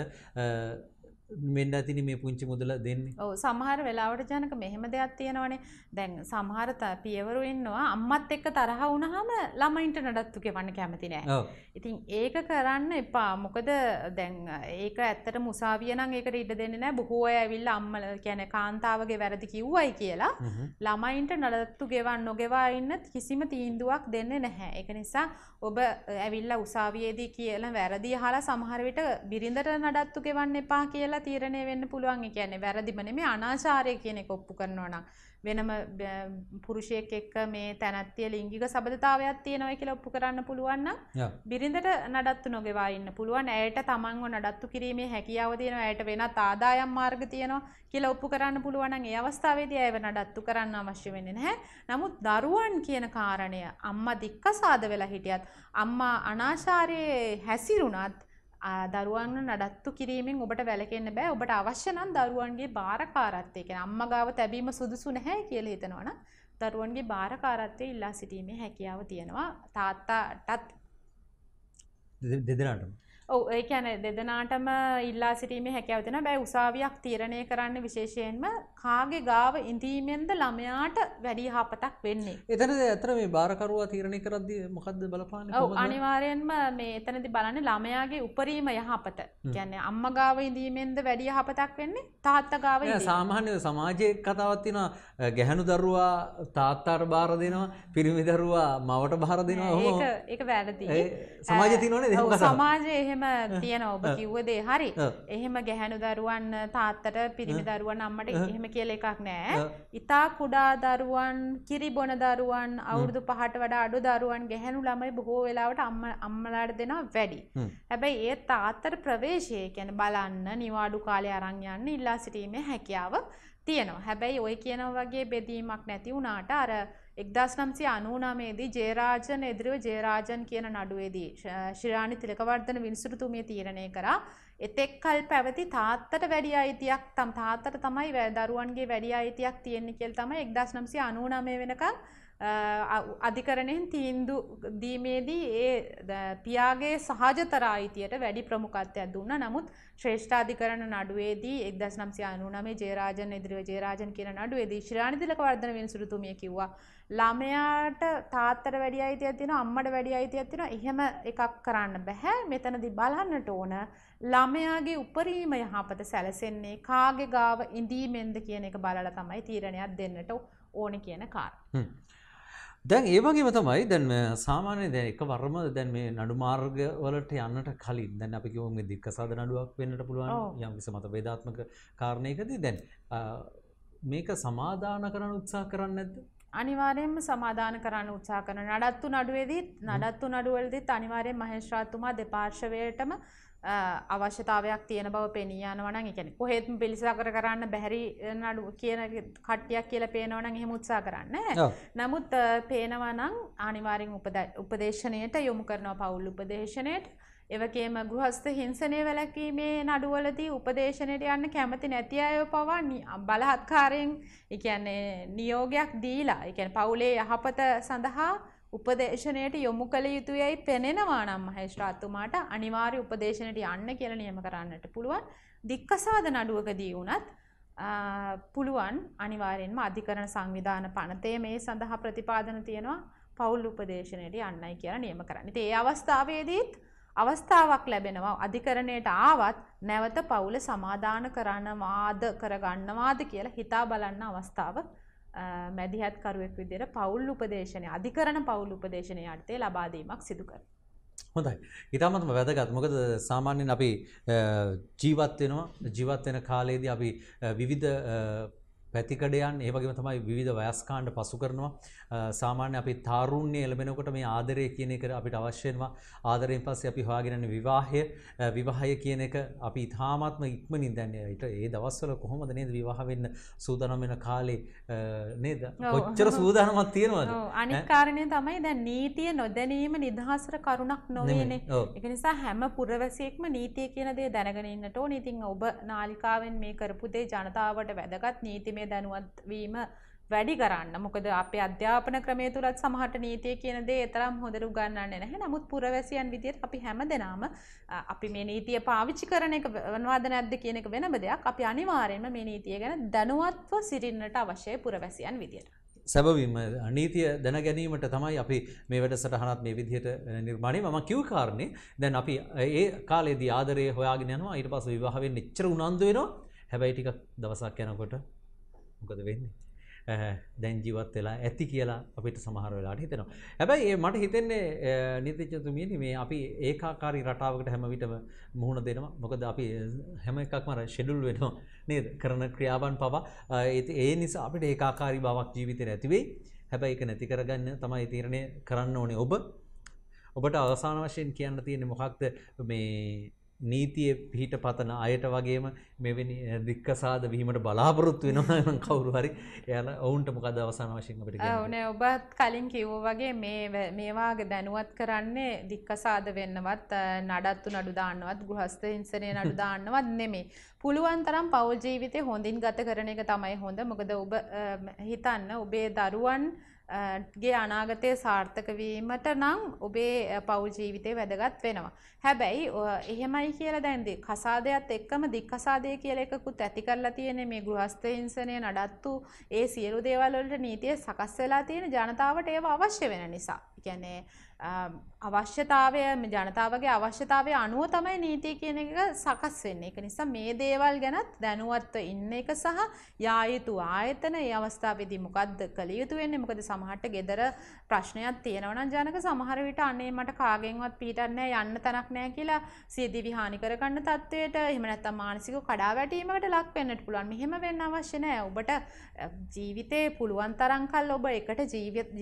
මෙන්න ඇතින මේ පුංචි මුදල දෙන්නේ ඔව සමහර වෙලාවට ජනක මෙහෙම දෙයක් තියෙනවනේ දැන් සමහරත පියවරු ඉන්නවා අම්මත් එක්ක තරහ වුණහම ළමයින්ට නඩත්තු කෙවන්න කැමති නෑ ඉතින් ඒක කරන්න එපා මොකද දැන් ඒක ඇත්තට මුසාවිය නම් ඒකට ඉඩ දෙන්නේ නෑ බොහෝ අය ඇවිල්ලා අම්මල කියන්නේ කාන්තාවගේ වැරදි කිව්වයි කියලා ළමයින්ට නඩත්තු ගෙවන්න නොගෙවා ඉන්න කිසිම තීන්දුවක් දෙන්නේ නැහැ ඒක නිසා ඔබ ඇවිල්ලා උසාවියේදී කියලා වැරදි අහලා සමහර විට බිරිඳට නඩත්තු ගෙවන්න එපා කියලා තීරණය වෙන්න පුළුවන් කියන්නේ වැරදිම නෙමේ අනාචාරය කියන එක ඔප්පු කරනවා නම් වෙනම පුරුෂයෙක් එක්ක මේ තැනැත්තිය ලිංගික සබඳතාවයක් තියෙනවා කියලා ඔප්පු කරන්න පුළුවන් නම් බිරිඳට නඩත්තු නොගෙවා ඉන්න පුළුවන් ඇයට තමන්ව නඩත්තු කිරීමේ හැකියාව තියෙනවා ඇයට වෙනත් ආදායම් මාර්ග තියෙනවා කියලා ඔප්පු කරන්න පුළුවන් නම් ඒ අවස්ථාවේදී ඇයව නඩත්තු කරන්න අවශ්‍ය වෙන්නේ නැහැ. නමුත් දරුවන් කියන කාරණය අම්මා දික්කසාද වෙලා හිටියත් අම්මා අනාචාරයේ හැසිරුණත් දරුවන්න නඩත්තු කිරීමෙන් ඔබට වැලකෙන්න බෑ ඔබට අවශ්‍යනම් දරුවන්ගේ භාරකාරත්තය කියෙන අම්මගාව තැබීම සුදුසු නැහැ කියල හිතනවන දරුවන්ගේ භාරකාරත්තය ඉල්ලා සිටීමේ හැකියාව තියෙනවා තාත්තාටත් දෙදෙනටම ඒ ැන දෙදනාටම ඉල්ලා සිටීම හැකැවතින බැයි උසාවියක් තීරණය කරන්න විශේෂයෙන්ම කාගේ ගාව ඉඳීමෙන්ද ළමයාට වැඩි හාපතක් වෙන්නේ. එතන ඇතර මේ භාරකරුවා තීරණය කරද මොකක්ද බලපාන අනිවාරයෙන්ම මේ එතනති බලන්න ළමයාගේ උපරීම යහපත ගැන්නේ අම්ම ගාව ඉඳීමෙන්ද වැඩිය හපතක් වෙන්නේ තාත්තගාව සාමාන්‍ය සමාජය කතාවත්තින ගැහැණු දරුවා තාත්තාර බාර දෙනවා පිරිමි දරුවා මවට බාර දෙනවා ඒ වැරදි සමාජ තිනවන සමාජය එහෙම එහෙම තියන ඔබ කිව්වදේ හරි එහෙම ගැහැනු දරුවන් තාත්තට පිරිමි දරුවන් අම්මට එහෙම කියල එකක් නෑ ඉතා කුඩා දරුවන් කිරි බොන දරුවන් අවුරුදු පහට වඩ අඩු දරුවන් ගැහැනු ළමයි බොහෝ වෙලාවට අම්ම අම්මලාට දෙනවා වැඩි හැබැයි ඒ තාත්තට ප්‍රවේශය කැන බලන්න නිවාඩු කාලය අරංයන්න ඉල්ලා සිටීමේ හැකියාව තියෙනවා හැබැයි ඔය කියනව වගේ බෙදීමක් නැති වුණාට අර එක්දස් නම්සේ අනූනමේදී ජේරාජන එදිරිව ජේරාජන් කියන නඩුවේදී ශිරාණි තිලකවර්ධන විනිසුරුතුමිය තීරණය කරා එතෙක්කල් පැවති තාත්තට වැඩි අයිතියක් තම් තාත්තට තමයි දරුවන්ගේ වැඩි අයිතියක් තියෙන්නේ කියලා තමයි එක්දස් නම්සේ අනූනමේ වෙනකම් අධිකරණයෙන් තීන්දු දීමේදී ඒ පියාගේ සහජතරායිතියට වැඩි ප්‍රමුකත්වයක් දුන්න නමුත් ශ්‍රේෂ්ඨාධිකරණ නඩුවේදී එක්දස් නම්සිය අනුනමේ ජේරාජන් ඉදිරිව ජේරාජන් කියන නඩුවේදී ශ්‍රාණිතිලක වර්ධන විනිසුරුතුමිය කිව්වා ළමයාට තාත්තට වැඩි අයිතියක් තියෙනවා අම්මට වැඩි අයිතියක් තියෙනවා එහෙම එකක් කරන්න බෑ මෙතනදී බලන්නට ඕන ළමයාගේ උපරිම යහපත සැලසෙන්නේ කාගේ ගාව ඉඳීමෙන්ද කියන එක බලලා තමයි තීරණයක් දෙන්නට ඕනේ කියන කාරණා දැන් ඒ වගේම තමයි දැන් සාමාන්‍ය දැ එක වර්ම දැන් මේ නඩු මාර්ගවලට යන්නට කලින් දැන් අපි කිවම දික්කසාද නඩුවක් වෙන්නට පුළුවන් යම් විස මත වේධාත්මක කාරණයකදී දැන් මේක සමාධාන කරන උත්සා කරන්න ඇද අනිවාරයෙන්ම සමාධාන කරන්න උත්සා කරන නඩත්තු නඩුවේදී නඩත්තු නඩුවලදීත් අනිවාරයෙන් මහේශ්‍රාත්තුමා දෙපාර්ශවයටම අවශ්‍යතාවයක් තියෙන බව පෙනී යනවන එකන කොහෙත්ම පිළිසාකර කරන්න බැහැරි නඩු කියන කට්ටියක් කියල පේනවන එහෙම උත්සා කරන්න නමුත් පේනවනං ආනිවාරෙන් උපදේශනයට යොමු කරනවා පවුල් උපදේශනයට එවගේම ගෘහස්ත හිංසනය වැලැකීමේ නඩුවලදී උපදේශනයට යන්න කැමති නැති අය පවා බලහත්කාරයෙන් එකන්නේ නියෝගයක් දීලා එක පවුලේ යහපත සඳහා උපදේශනයට යොමු කළ යුතුයයි පෙනෙනවා නම් මහේෂ්ත්‍රාත්තුමාට අනිවාර්ය උපදේශනයට යන්න කියලා නියම කරන්නට පුළුවන්. දික්කසාද නඩුවකදී වුණත් පුළුවන් අනිවාර්යෙන්ම අධිකරණ සංවිධාන පනතේ මේ සඳහා ප්‍රතිපාදන තියෙනවා පවුල් උපදේශනයට යන්නයි කියලා නියම කරන්න. ඉතින් ඒ අවස්ථාවේදීත් අවස්ථාවක් ලැබෙනවා අධිකරණයට ආවත් නැවත පවුල සමාදාන කරනවාද කරගන්නවාද කියලා හිතා බලන්න අවස්ථාවක් මැදිහත්කරුවෙක් විදිර පවුල් උපදේශනය අධිකරන පවුල් උපදේශනය අර්ථය ලබාදීමක් සිදුකර. හොඳයි ඉතාමත්ම වැදගත් මොකද සාමාන්‍යෙන් අපි ජීවත්වෙනවා ජීවත්වෙන කාලයේදී අපි විවිධ පැතිකඩයන් ඒවගේම තමයි විධ වයස්කාණ්ඩ පසු කරනවා සාමාන්‍ය අපි තාරුණ්‍ය එළබෙනකොට මේ ආදරය කියන එක අපිට අවශ්‍යෙන්වා ආදරයෙන් පස්සේ අපි හොයාගෙනන විවාහය විවාහය කියන එක අපි ඉතාමත්ම ඉක්මනින් දැන්නේට ඒ දවස්වල කොහොමද නේද විවාහ වෙන්න සූදානම් වෙන කාලේ නේද කොච්චර සූදානමක් තියෙනවද අනිත් කාරණය තමයි දැන් නීතිය නොදැනීම නිදහසට කරුණක් නොවේනේ ඒක නිසා හැම පුරවැසියෙක්ම නීතිය කියන දේ දැනගෙන ඉන්නට ඕනේ ඉතින් ඔබ නාලිකාවෙන් මේ කරපු දේ ජනතාවට වැදගත් නීතිමය මේ දැනුවත්වීම වැඩි කරන්න මොකද අපේ අධ්‍යාපන ක්‍රමය තුළත් සමහට නීතිය කියනදේ තරම් හොඳරු ගන්නන්න නැහැ නමුත් පුරවැසියන් විදියට අපි හැම දෙනාම අපි මේ නීතිය පාවිච්චි කරන එක වනවාද නැද්ද කියනක වෙනම දෙයක් අපි අනිවාරයෙන්ම මේ නීතිය ගැන දැනුවත්ව සිරින්නට අවශ්‍ය පුරවැසියන් විදියට. සැබවීම නීතිය දැන ගැනීමට තමයි අපි මේ වැඩ සටහනත් මේ විදිහයට නිර්මාණය ම කිව්කාරණය දැන් අපි ඒ කාලේ ද ආදරය හොයාගෙනනවා ඊට පස විවාහෙන් නිච්චර උනන්දුවෙනවා හැබැයි ටිකක් දවසක් යැනකොට මොකද වෙන්නේ දැන් ජීවත් වෙලා ඇති කියලා අපිට සමහර වෙලාට හිතෙනවා. හැබැයි මට හිතෙන්නේ නීතිඥතුමියනි මේ අපි ඒකාකාරී රටාවකට හැම විටම මුහුණ දෙනවා. මොකද අපි හැම එකක්ම අර ෂෙඩියුල් වෙනවා නේද? කරන ක්‍රියාවන් පවා ඒ නිසා අපිට ඒකාකාරී බවක් ජීවිතේ ඇති වෙයි. හැබැයි ඒක නැති කරගන්න තමයි තීරණය කරන්න ඕනේ ඔබ. ඔබට අවසාන වශයෙන් කියන්න තියෙන්නේ මොකක්ද මේ නීතිය පිහිට පතන අයට වගේම මෙවැනි දික්කසාද වීමට බලාපොරොත්තු වෙනවා කවුරු හරි එයාල ඔවුන්ට මොකද අවසාන වශයෙන් අපිට ඕනෑ ඔබත් කලින් කිව්ව වගේ මේ මේවාගේ දැනුවත් කරන්නේ දික්කසාද වෙන්නවත් නඩත්තු නඩු දාන්නවත් ගෘහස්ත හිංසනය නඩු දාන්නවත් නෙමේ පුළුවන් තරම් පවල් ජීවිතය හොඳින් ගත කරන එක තමයි හොඳ මොකද ඔබ හිතන්න ඔබේ දරුවන් ගේ අනාගතය සාර්ථක වීමට නම් ඔබේ පෞජීවිතය වැදගත් වෙනවා. හැබැයි එහෙමයි කියලා දැන්දි කසාදයත් එක්කම දික්කසාදය කියල එකකුත් ඇති කරලා තියෙන මේ ගෘහස්ත හිංසනය නඩත්තු ඒ සියලු දේවල්වලට නීතිය සකස් වෙලා තියෙන ජනතාවට ඒව අවශ්‍ය වෙන නිසා. එකැනේ අවශ්‍යතාවය ජනතාවගේ අවශ්‍යතාවය අනුව තමයි නීතිය කියන එක සකස් වෙන්නේ එක නිසා මේ දේවල් ගැනත් දැනුවත්ව ඉන්න එක සහ යායුතු ආයතන ඒ අවස්ථාවේදී මොකද්ද කළ යුතු වෙන්නේ මොකද සමහරට ගෙදර ප්‍රශ්නයක් තියෙනවා නම් ජනක සමහර විට අනේ මට කාගෙන්වත් පිටන්නේ යන්න තැනක් නැහැ කියලා සියදිවි හානි කරගන්න තත්වයට එහෙම නැත්නම් මානසික කඩාවැටීමකට ලක් වෙන්නට පුළුවන් මෙහෙම වෙන්න අවශ්‍ය නැහැ ඔබට ජීවිතේ පුළුවන් තරම් කල් ඔබ එකට ජීවත්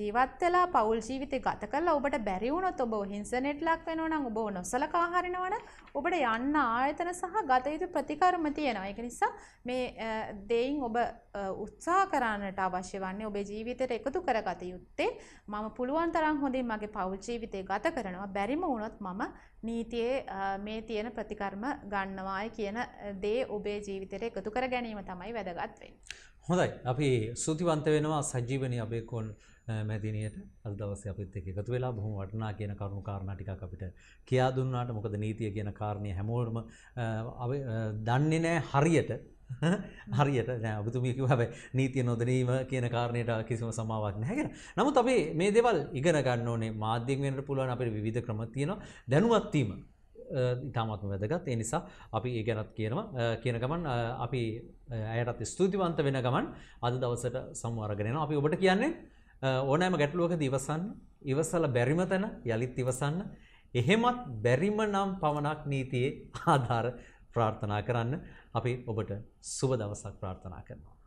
වෙලා පෞල් ජීවිතේ ගත කළා ඔබට බැරි වුණොත් ඔබ හිංසනයට ලක් වෙනවා නම් ඔබ නොසලකා හරිනවා නම් ඔබට යන්න ආයතන සහ ගත යුතු ප්‍රතිකර්ම තියෙනවා. ඒක නිසා මේ දෙයින් ඔබ උත්සාහ කරන්නට අවශ්‍ය වන්නේ ඔබේ ජීවිතයට එකතු කරගත යුත්තේ මම පුළුවන් තරම් හොඳින් මගේ පෞල් ජීවිතය ගත කරනවා. බැරිම වුණොත් මම නීතියේ මේ තියෙන ප්‍රතිකර්ම ගන්නවායි කියන දේ ඔබේ ජීවිතයට එකතු කර ගැනීම තමයි වැදගත් වෙන්නේ. හොඳයි. අපි සුතිවන්ත වෙනවා සජීවනී අබේකොන් මැතිනයට අදවස අපිත් එක එකතු වෙලා බොහොම වටනා කියන කරුණු කාරණා ටිකක් අපිට කියා දුන්නාට මොකද නීතිය කියන කාරණය හැමෝටම දන්නේ නෑ හරියට හරියට ඔබතුමියකිව හැබයි නීතිය නොදනීම කියන කාරණයට කිසිම සමාවක් නැහැකෙන නමුත් අපේ මේ දෙවල් ඉගෙන ගන්න ඕනේ මාධ්‍යෙන් වෙනට පුළුවන් අපට විධ ක්‍රමතියන දැනුවත්වීම ඉතාමත්ම වැදගත් ඒ නිසා අපි ඒ ගැනත් කියනවා කියන ගමන් අපි ඇයටත් ස්තුතිවන්ත වෙන ගමන් අද දවසට සම්වාරගෙනන අපි ඔබට කියන්නේ ඕනෑම ගැටලුවක දිවසන්න ඉවසල බැරිම තැන යළිත් ඉවසන්න එහෙමත් බැරිම නම් පමණක් නීතියේ ආධාර ප්‍රාර්ථනා කරන්න අපි ඔබට සුබ දවසක් ප්‍රාර්ථනා කරනවා.